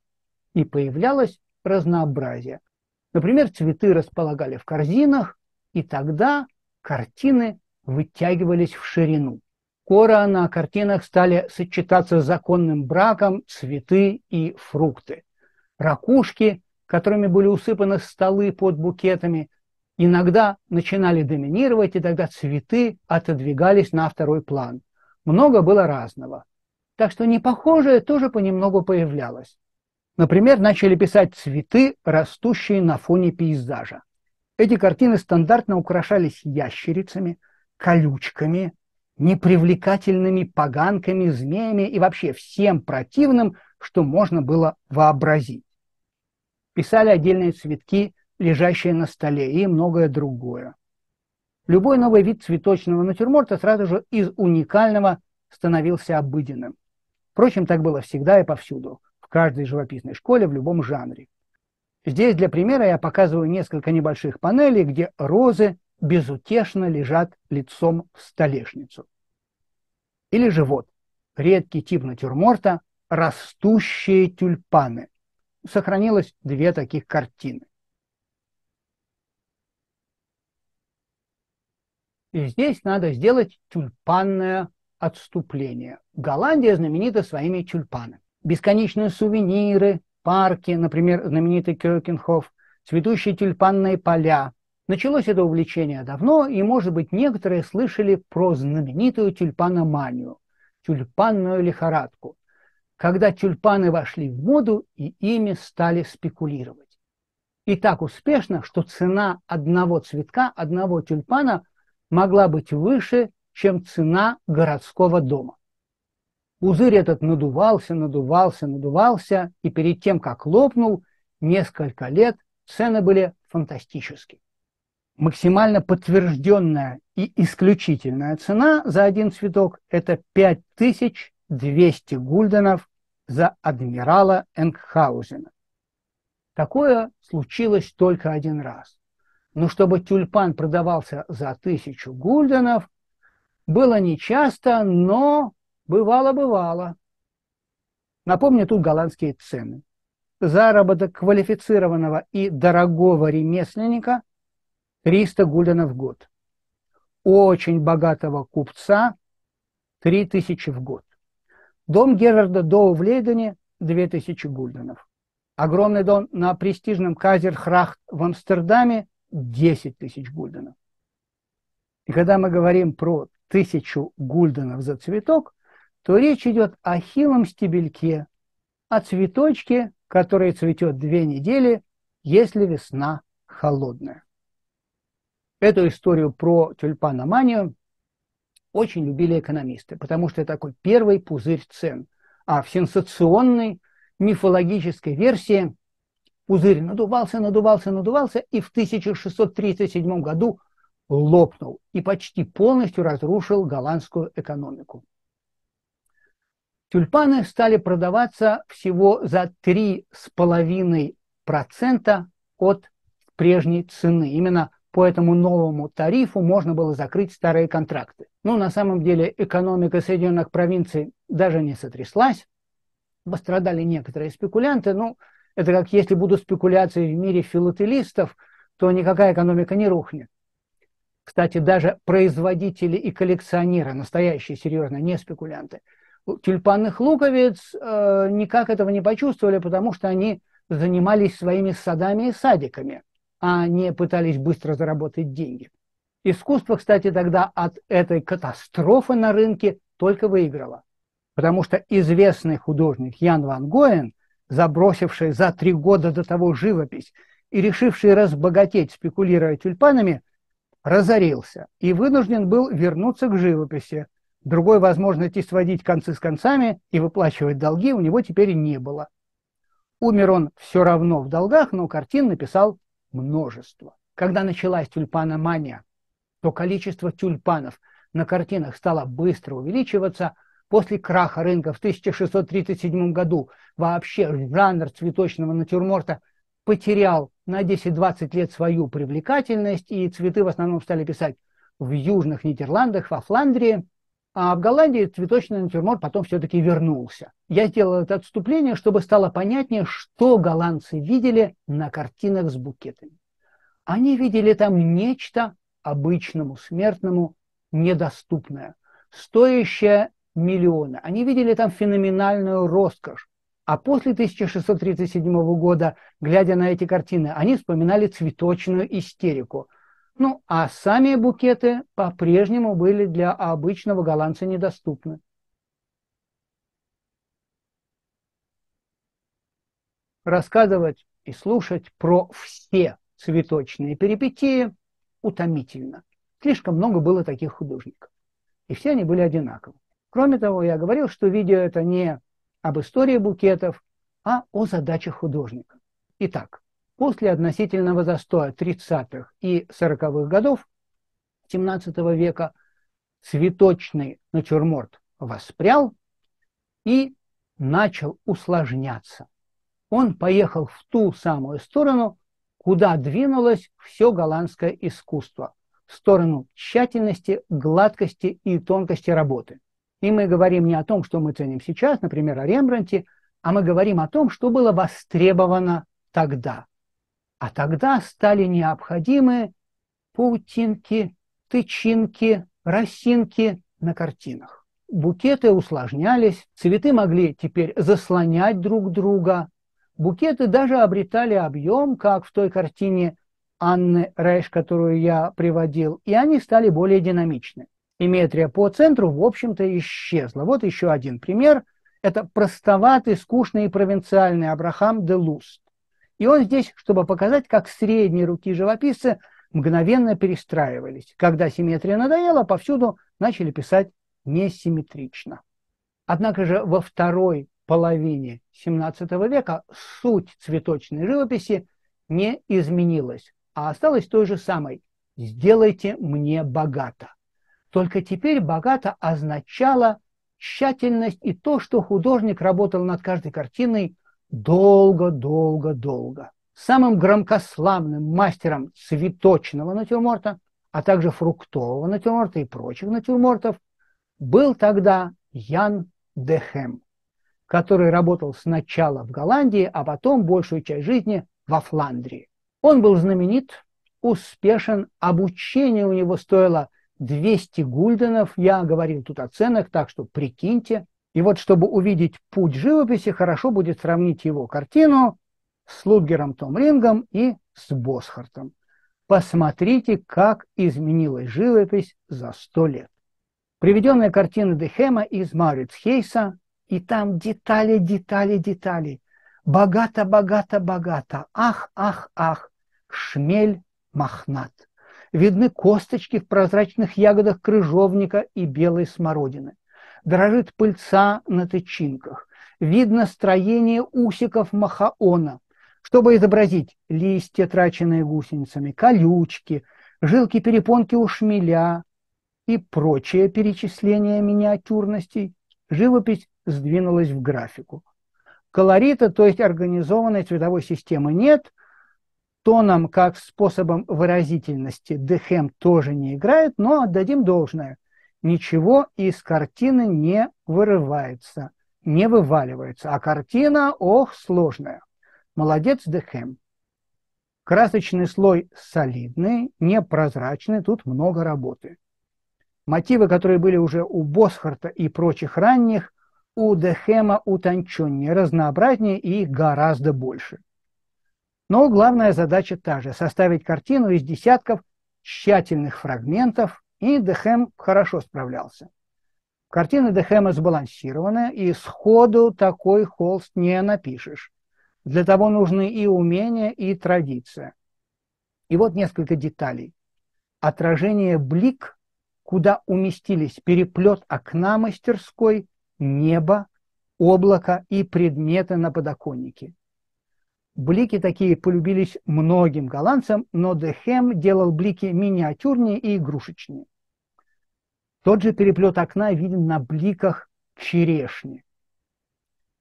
И появлялось разнообразие. Например, цветы располагали в корзинах, и тогда картины вытягивались в ширину. Скоро на картинах стали сочетаться с законным браком цветы и фрукты. Ракушки, которыми были усыпаны столы под букетами, иногда начинали доминировать, и тогда цветы отодвигались на второй план. Много было разного. Так что непохожее тоже понемногу появлялось. Например, начали писать цветы, растущие на фоне пейзажа. Эти картины стандартно украшались ящерицами, колючками, непривлекательными поганками, змеями и вообще всем противным, что можно было вообразить. Писали отдельные цветки, лежащие на столе, и многое другое. Любой новый вид цветочного натюрморта сразу же из уникального становился обыденным. Впрочем, так было всегда и повсюду, в каждой живописной школе, в любом жанре. Здесь для примера я показываю несколько небольших панелей, где розы безутешно лежат лицом в столешницу. Или же вот редкий тип натюрморта «Растущие тюльпаны». Сохранилось две таких картины. И здесь надо сделать тюльпанное отступление. Голландия знаменита своими тюльпанами. Бесконечные сувениры, парки, например, знаменитый Кёкенхоф, цветущие тюльпанные поля, Началось это увлечение давно, и, может быть, некоторые слышали про знаменитую тюльпаноманию, тюльпанную лихорадку, когда тюльпаны вошли в моду и ими стали спекулировать. И так успешно, что цена одного цветка, одного тюльпана могла быть выше, чем цена городского дома. Пузырь этот надувался, надувался, надувался, и перед тем, как лопнул, несколько лет цены были фантастические максимально подтвержденная и исключительная цена за один цветок – это 5200 гульденов за адмирала Энгхаузена. Такое случилось только один раз. Но чтобы тюльпан продавался за тысячу гульденов, было нечасто, но бывало-бывало. Напомню тут голландские цены. Заработок квалифицированного и дорогого ремесленника 300 гульденов в год. Очень богатого купца 3000 в год. Дом Герарда Доу в Лейдене 2000 гульденов. Огромный дом на престижном Казерхрахт в Амстердаме 10 тысяч гульденов. И когда мы говорим про тысячу гульденов за цветок, то речь идет о хилом стебельке, о цветочке, который цветет две недели, если весна холодная. Эту историю про тюльпаноманию очень любили экономисты, потому что это такой первый пузырь цен. А в сенсационной мифологической версии пузырь надувался, надувался, надувался, и в 1637 году лопнул и почти полностью разрушил голландскую экономику. Тюльпаны стали продаваться всего за 3,5% от прежней цены. Именно по этому новому тарифу можно было закрыть старые контракты. ну на самом деле экономика Соединенных провинций даже не сотряслась. Пострадали некоторые спекулянты. Ну, это как если будут спекуляции в мире филателистов, то никакая экономика не рухнет. Кстати, даже производители и коллекционеры, настоящие, серьезно, не спекулянты, тюльпанных луковиц э, никак этого не почувствовали, потому что они занимались своими садами и садиками а не пытались быстро заработать деньги. Искусство, кстати, тогда от этой катастрофы на рынке только выиграло, потому что известный художник Ян Ван Гоен, забросивший за три года до того живопись и решивший разбогатеть, спекулируя тюльпанами, разорился и вынужден был вернуться к живописи. Другой возможности сводить концы с концами и выплачивать долги у него теперь не было. Умер он все равно в долгах, но картин написал множество. Когда началась тюльпаномания, то количество тюльпанов на картинах стало быстро увеличиваться. После краха рынка в 1637 году вообще жанр цветочного натюрморта потерял на 10-20 лет свою привлекательность, и цветы в основном стали писать в Южных Нидерландах, во Фландрии – а в Голландии цветочный натюрморт потом все-таки вернулся. Я сделал это отступление, чтобы стало понятнее, что голландцы видели на картинах с букетами. Они видели там нечто обычному смертному недоступное, стоящее миллионы. Они видели там феноменальную роскошь. А после 1637 года, глядя на эти картины, они вспоминали цветочную истерику – ну, а сами букеты по-прежнему были для обычного голландца недоступны. Рассказывать и слушать про все цветочные перипетии утомительно. Слишком много было таких художников. И все они были одинаковы. Кроме того, я говорил, что видео это не об истории букетов, а о задачах художника. Итак, После относительного застоя 30-х и 40-х годов XVII века цветочный натюрморт воспрял и начал усложняться. Он поехал в ту самую сторону, куда двинулось все голландское искусство, в сторону тщательности, гладкости и тонкости работы. И мы говорим не о том, что мы ценим сейчас, например, о Рембранте, а мы говорим о том, что было востребовано тогда – а тогда стали необходимы паутинки, тычинки, росинки на картинах. Букеты усложнялись, цветы могли теперь заслонять друг друга. Букеты даже обретали объем, как в той картине Анны Рэш, которую я приводил, и они стали более динамичны. Симметрия по центру, в общем-то, исчезла. Вот еще один пример. Это простоватый, скучный и провинциальный Абрахам де Луст. И он здесь, чтобы показать, как средние руки живописца мгновенно перестраивались. Когда симметрия надоела, повсюду начали писать несимметрично. Однако же во второй половине XVII века суть цветочной живописи не изменилась, а осталась той же самой «сделайте мне богато». Только теперь «богато» означало тщательность и то, что художник работал над каждой картиной – долго-долго-долго. Самым громкославным мастером цветочного натюрморта, а также фруктового натюрморта и прочих натюрмортов был тогда Ян Дехем, который работал сначала в Голландии, а потом большую часть жизни во Фландрии. Он был знаменит, успешен, обучение у него стоило 200 гульденов. Я говорил тут о ценах, так что прикиньте – и вот чтобы увидеть путь живописи, хорошо будет сравнить его картину с Лудгером Том Рингом и с Босхартом. Посмотрите, как изменилась живопись за сто лет. Приведенная картина Дехема из Марицхейса, и там детали, детали, детали. Богато, богато, богато. Ах, ах, ах. Шмель мохнат. Видны косточки в прозрачных ягодах крыжовника и белой смородины. Дрожит пыльца на тычинках. Видно строение усиков махаона, чтобы изобразить листья, траченные гусеницами, колючки, жилки-перепонки у шмеля и прочее перечисление миниатюрностей. Живопись сдвинулась в графику. Колорита, то есть организованной цветовой системы нет, тоном как способом выразительности Дехем тоже не играет, но отдадим должное ничего из картины не вырывается, не вываливается. А картина, ох, сложная. Молодец Дехем. Красочный слой солидный, непрозрачный, тут много работы. Мотивы, которые были уже у Босхарта и прочих ранних, у Дехема утонченнее, разнообразнее и гораздо больше. Но главная задача та же – составить картину из десятков тщательных фрагментов, и Дехем хорошо справлялся. Картина Дехема сбалансированная, и сходу такой холст не напишешь. Для того нужны и умения, и традиция. И вот несколько деталей. Отражение блик, куда уместились переплет окна мастерской, небо, облако и предметы на подоконнике. Блики такие полюбились многим голландцам, но Дехем делал блики миниатюрнее и игрушечнее. Тот же переплет окна виден на бликах черешни.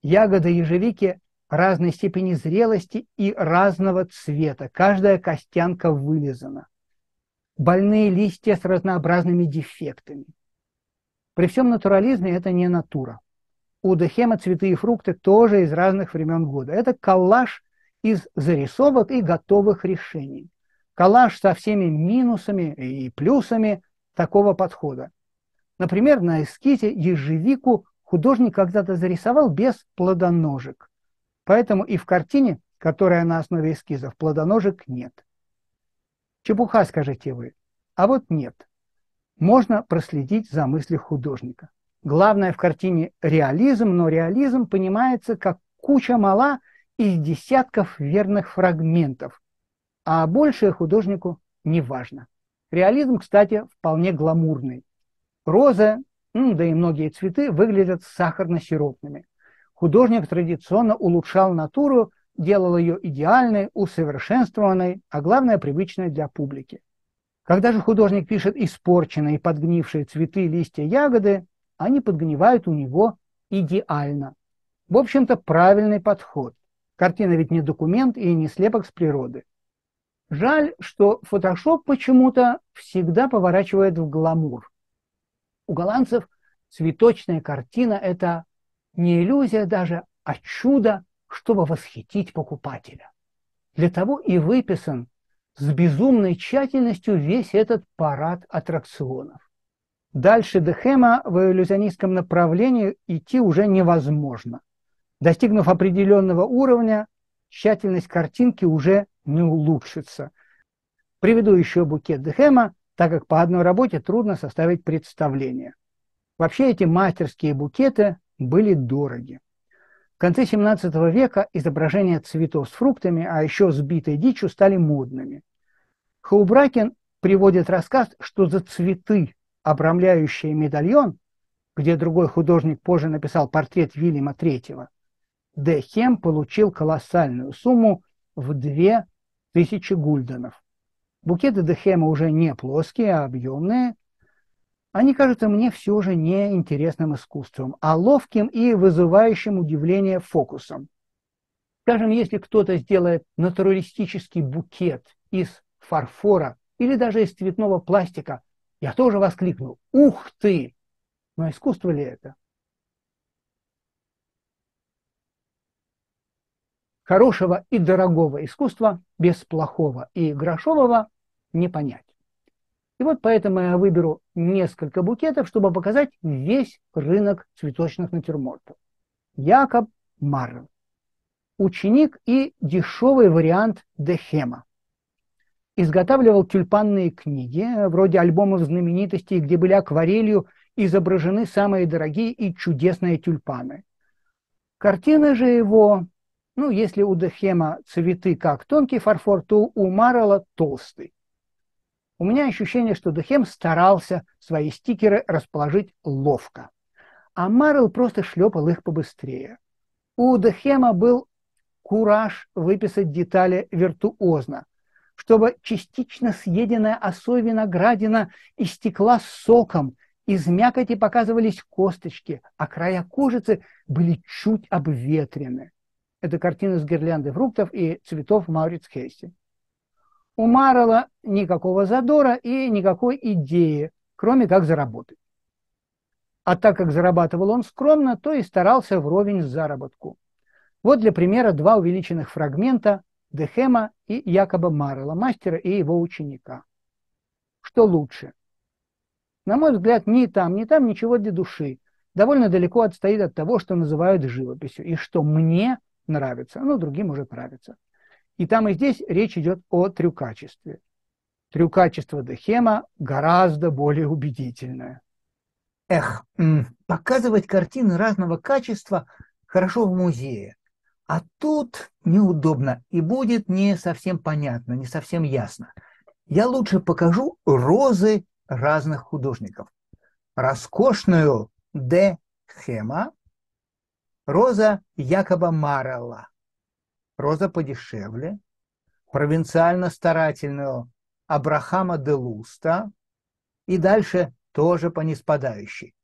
Ягоды ежевики разной степени зрелости и разного цвета. Каждая костянка вылизана. Больные листья с разнообразными дефектами. При всем натурализме это не натура. У Дехема цветы и фрукты тоже из разных времен года. Это коллаж из зарисовок и готовых решений. Коллаж со всеми минусами и плюсами такого подхода. Например, на эскизе ежевику художник когда-то зарисовал без плодоножек. Поэтому и в картине, которая на основе эскизов, плодоножек нет. Чепуха, скажете вы. А вот нет. Можно проследить за мыслью художника. Главное в картине реализм, но реализм понимается как куча мала – из десятков верных фрагментов, а большее художнику не важно. Реализм, кстати, вполне гламурный. Роза, ну, да и многие цветы выглядят сахарно-сиропными. Художник традиционно улучшал натуру, делал ее идеальной, усовершенствованной, а главное, привычной для публики. Когда же художник пишет испорченные, подгнившие цветы, листья, ягоды, они подгнивают у него идеально. В общем-то, правильный подход – Картина ведь не документ и не слепок с природы. Жаль, что фотошоп почему-то всегда поворачивает в гламур. У голландцев цветочная картина – это не иллюзия даже, а чудо, чтобы восхитить покупателя. Для того и выписан с безумной тщательностью весь этот парад аттракционов. Дальше Дехема в иллюзионистском направлении идти уже невозможно. Достигнув определенного уровня, тщательность картинки уже не улучшится. Приведу еще букет Дехема, так как по одной работе трудно составить представление. Вообще эти мастерские букеты были дороги. В конце XVII века изображения цветов с фруктами, а еще с битой дичью, стали модными. Хаубракин приводит рассказ, что за цветы, обрамляющие медальон, где другой художник позже написал портрет Вильяма III, Дехем получил колоссальную сумму в 2000 гульденов. Букеты Дехема уже не плоские, а объемные. Они кажутся мне все же не интересным искусством, а ловким и вызывающим удивление фокусом. Скажем, если кто-то сделает натуралистический букет из фарфора или даже из цветного пластика, я тоже воскликну «Ух ты!» Но искусство ли это? хорошего и дорогого искусства без плохого и грошового не понять. И вот поэтому я выберу несколько букетов, чтобы показать весь рынок цветочных натюрмортов. Якоб Маррен. Ученик и дешевый вариант Дехема. Изготавливал тюльпанные книги, вроде альбомов знаменитостей, где были акварелью изображены самые дорогие и чудесные тюльпаны. Картины же его ну, если у Дехема цветы как тонкий фарфор, то у Марала толстый. У меня ощущение, что Дехем старался свои стикеры расположить ловко, а Марл просто шлепал их побыстрее. У Дехема был кураж выписать детали виртуозно, чтобы частично съеденная осой виноградина истекла соком, из мякоти показывались косточки, а края кожицы были чуть обветрены. Это картина с гирляндой фруктов и цветов Мауриц Хейси. У Маррелла никакого задора и никакой идеи, кроме как заработать. А так как зарабатывал он скромно, то и старался вровень с заработку. Вот для примера два увеличенных фрагмента Дехема и Якоба Маррелла, мастера и его ученика. Что лучше? На мой взгляд, ни там, ни там ничего для души. Довольно далеко отстоит от того, что называют живописью, и что мне нравится, оно другим может нравиться. И там и здесь речь идет о трюкачестве. Трюкачество Дехема гораздо более убедительное. Эх, показывать картины разного качества хорошо в музее, а тут неудобно и будет не совсем понятно, не совсем ясно. Я лучше покажу розы разных художников. Роскошную Дехема. Роза якобы Маррелла. Роза подешевле. провинциально старательного Абрахама де Луста. И дальше тоже по неспадающей.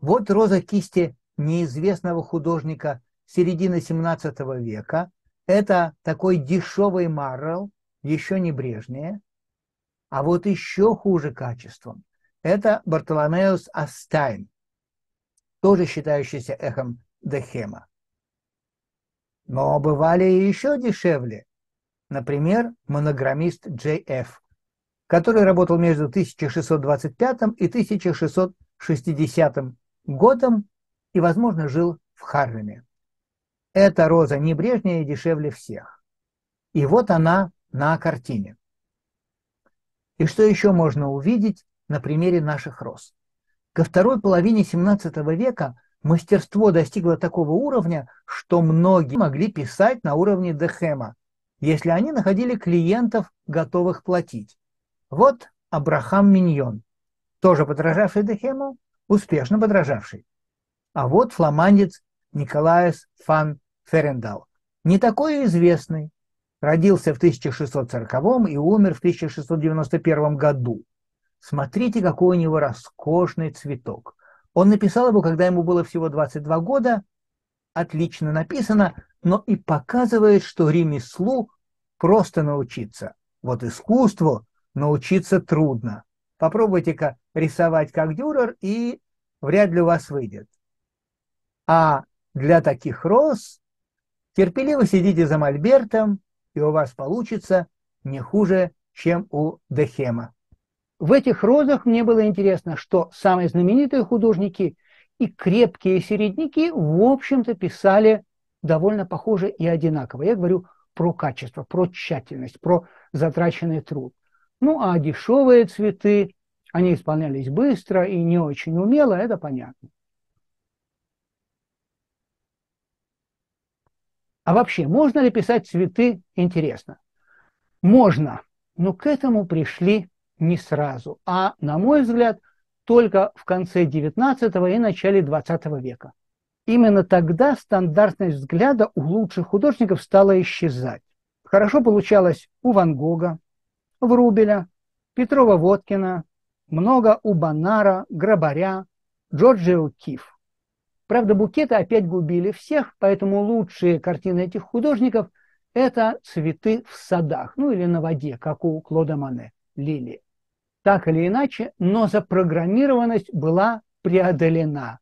Вот роза кисти неизвестного художника середины 17 века. Это такой дешевый маррел, еще не брежнее. А вот еще хуже качеством. Это Бартоломеус Астайн, тоже считающийся эхом Дехема. Но бывали и еще дешевле. Например, монограммист Джей Ф., который работал между 1625 и 1660 годом и, возможно, жил в Харлеме. Эта роза небрежнее и дешевле всех. И вот она на картине. И что еще можно увидеть на примере наших роз? Ко второй половине XVII века мастерство достигло такого уровня, что многие могли писать на уровне Дехема, если они находили клиентов, готовых платить. Вот Абрахам Миньон, тоже подражавший Дехему, успешно подражавший. А вот фламандец Николаес фан Ферендал. Не такой известный. Родился в 1640 и умер в 1691 году. Смотрите, какой у него роскошный цветок. Он написал его, когда ему было всего 22 года, отлично написано, но и показывает, что ремеслу просто научиться. Вот искусству научиться трудно. Попробуйте-ка рисовать как Дюрер, и вряд ли у вас выйдет. А для таких роз терпеливо сидите за мольбертом, и у вас получится не хуже, чем у Дехема. В этих розах мне было интересно, что самые знаменитые художники и крепкие середняки, в общем-то, писали довольно похоже и одинаково. Я говорю про качество, про тщательность, про затраченный труд. Ну, а дешевые цветы, они исполнялись быстро и не очень умело, это понятно. А вообще, можно ли писать цветы? Интересно. Можно. Но к этому пришли не сразу, а, на мой взгляд, только в конце XIX и начале XX века. Именно тогда стандартность взгляда у лучших художников стала исчезать. Хорошо получалось у Ван Гога, Врубеля, Петрова-Водкина, много у Банара, Грабаря, Джорджио Киф. Правда, букеты опять губили всех, поэтому лучшие картины этих художников – это цветы в садах, ну или на воде, как у Клода Мане, лилии так или иначе, но запрограммированность была преодолена.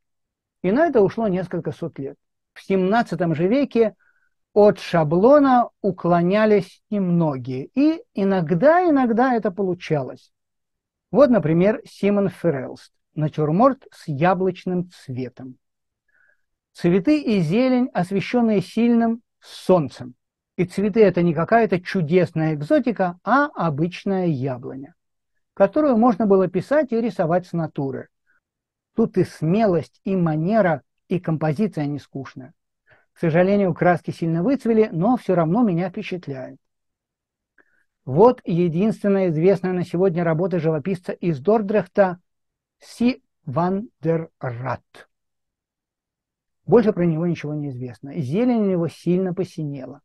И на это ушло несколько сот лет. В 17 же веке от шаблона уклонялись немногие. И иногда-иногда это получалось. Вот, например, Симон Феррелст. Натюрморт с яблочным цветом. Цветы и зелень, освещенные сильным солнцем. И цветы – это не какая-то чудесная экзотика, а обычная яблоня которую можно было писать и рисовать с натуры. Тут и смелость, и манера, и композиция не скучная. К сожалению, краски сильно выцвели, но все равно меня впечатляет. Вот единственная известная на сегодня работа живописца из Дордрехта Си Ван дер Рат. Больше про него ничего не известно. Зелень у него сильно посинела.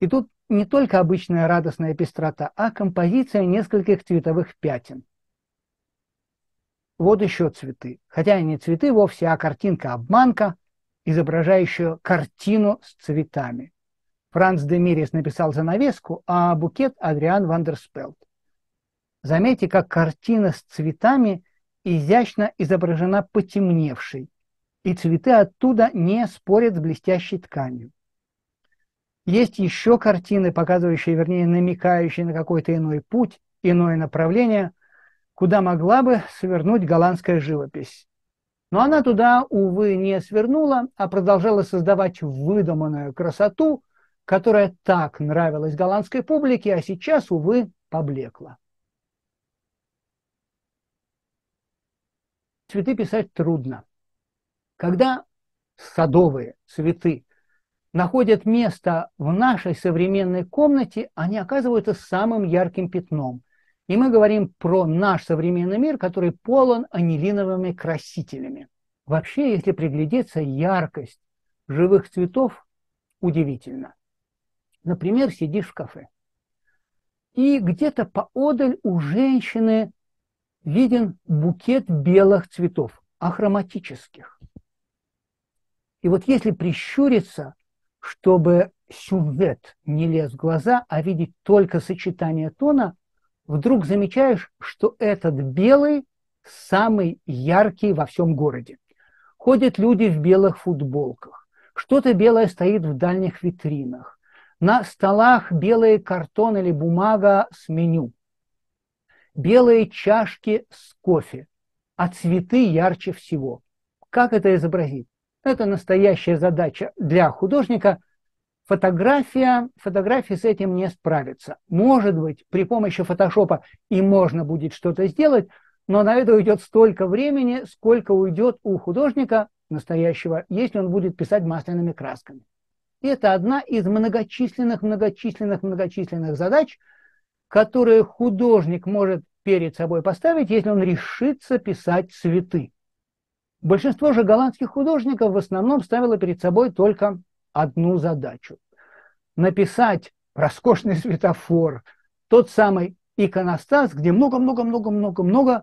И тут не только обычная радостная пестрота, а композиция нескольких цветовых пятен. Вот еще цветы. Хотя не цветы вовсе, а картинка-обманка, изображающая картину с цветами. Франц де Мирис написал занавеску, а букет Адриан Вандерспелт. Заметьте, как картина с цветами изящно изображена потемневшей, и цветы оттуда не спорят с блестящей тканью. Есть еще картины, показывающие, вернее, намекающие на какой-то иной путь, иное направление, куда могла бы свернуть голландская живопись. Но она туда, увы, не свернула, а продолжала создавать выдуманную красоту, которая так нравилась голландской публике, а сейчас, увы, поблекла. Цветы писать трудно. Когда садовые цветы находят место в нашей современной комнате, они оказываются самым ярким пятном. И мы говорим про наш современный мир, который полон анилиновыми красителями. Вообще, если приглядеться, яркость живых цветов удивительна. Например, сидишь в кафе, и где-то поодаль у женщины виден букет белых цветов, ахроматических. И вот если прищуриться, чтобы сюжет не лез в глаза, а видеть только сочетание тона, вдруг замечаешь, что этот белый самый яркий во всем городе. Ходят люди в белых футболках, что-то белое стоит в дальних витринах, на столах белые картон или бумага с меню, белые чашки с кофе, а цветы ярче всего. Как это изобразить? Это настоящая задача для художника. Фотография, фотография с этим не справится. Может быть, при помощи фотошопа и можно будет что-то сделать, но на это уйдет столько времени, сколько уйдет у художника настоящего, если он будет писать масляными красками. И это одна из многочисленных, многочисленных, многочисленных задач, которые художник может перед собой поставить, если он решится писать цветы. Большинство же голландских художников в основном ставило перед собой только одну задачу – написать роскошный светофор, тот самый иконостас, где много-много-много-много-много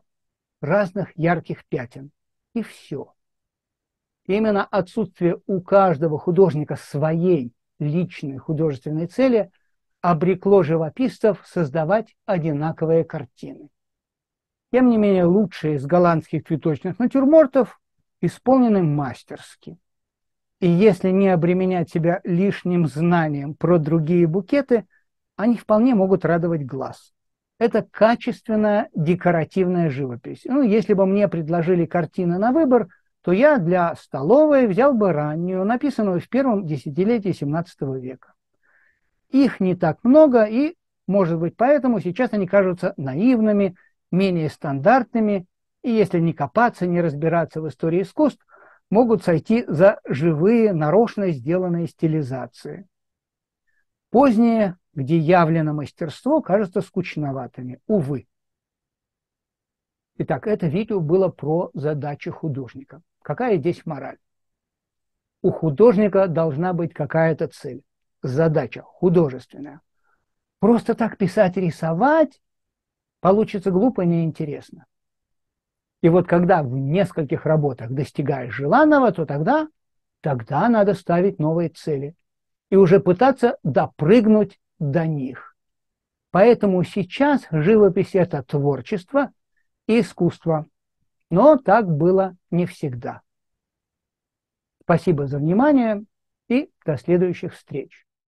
разных ярких пятен. И все. Именно отсутствие у каждого художника своей личной художественной цели обрекло живописцев создавать одинаковые картины. Тем не менее, лучшие из голландских цветочных натюрмортов исполнены мастерски. И если не обременять себя лишним знанием про другие букеты, они вполне могут радовать глаз. Это качественная декоративная живопись. Ну, если бы мне предложили картины на выбор, то я для столовой взял бы раннюю, написанную в первом десятилетии XVII века. Их не так много, и, может быть, поэтому сейчас они кажутся наивными, менее стандартными и если не копаться, не разбираться в истории искусств, могут сойти за живые, нарочно сделанные стилизации. Поздние, где явлено мастерство, кажутся скучноватыми, увы. Итак, это видео было про задачи художника. Какая здесь мораль? У художника должна быть какая-то цель, задача художественная. Просто так писать, рисовать получится глупо и неинтересно. И вот когда в нескольких работах достигаешь желанного, то тогда, тогда надо ставить новые цели и уже пытаться допрыгнуть до них. Поэтому сейчас живопись – это творчество и искусство. Но так было не всегда. Спасибо за внимание и до следующих встреч.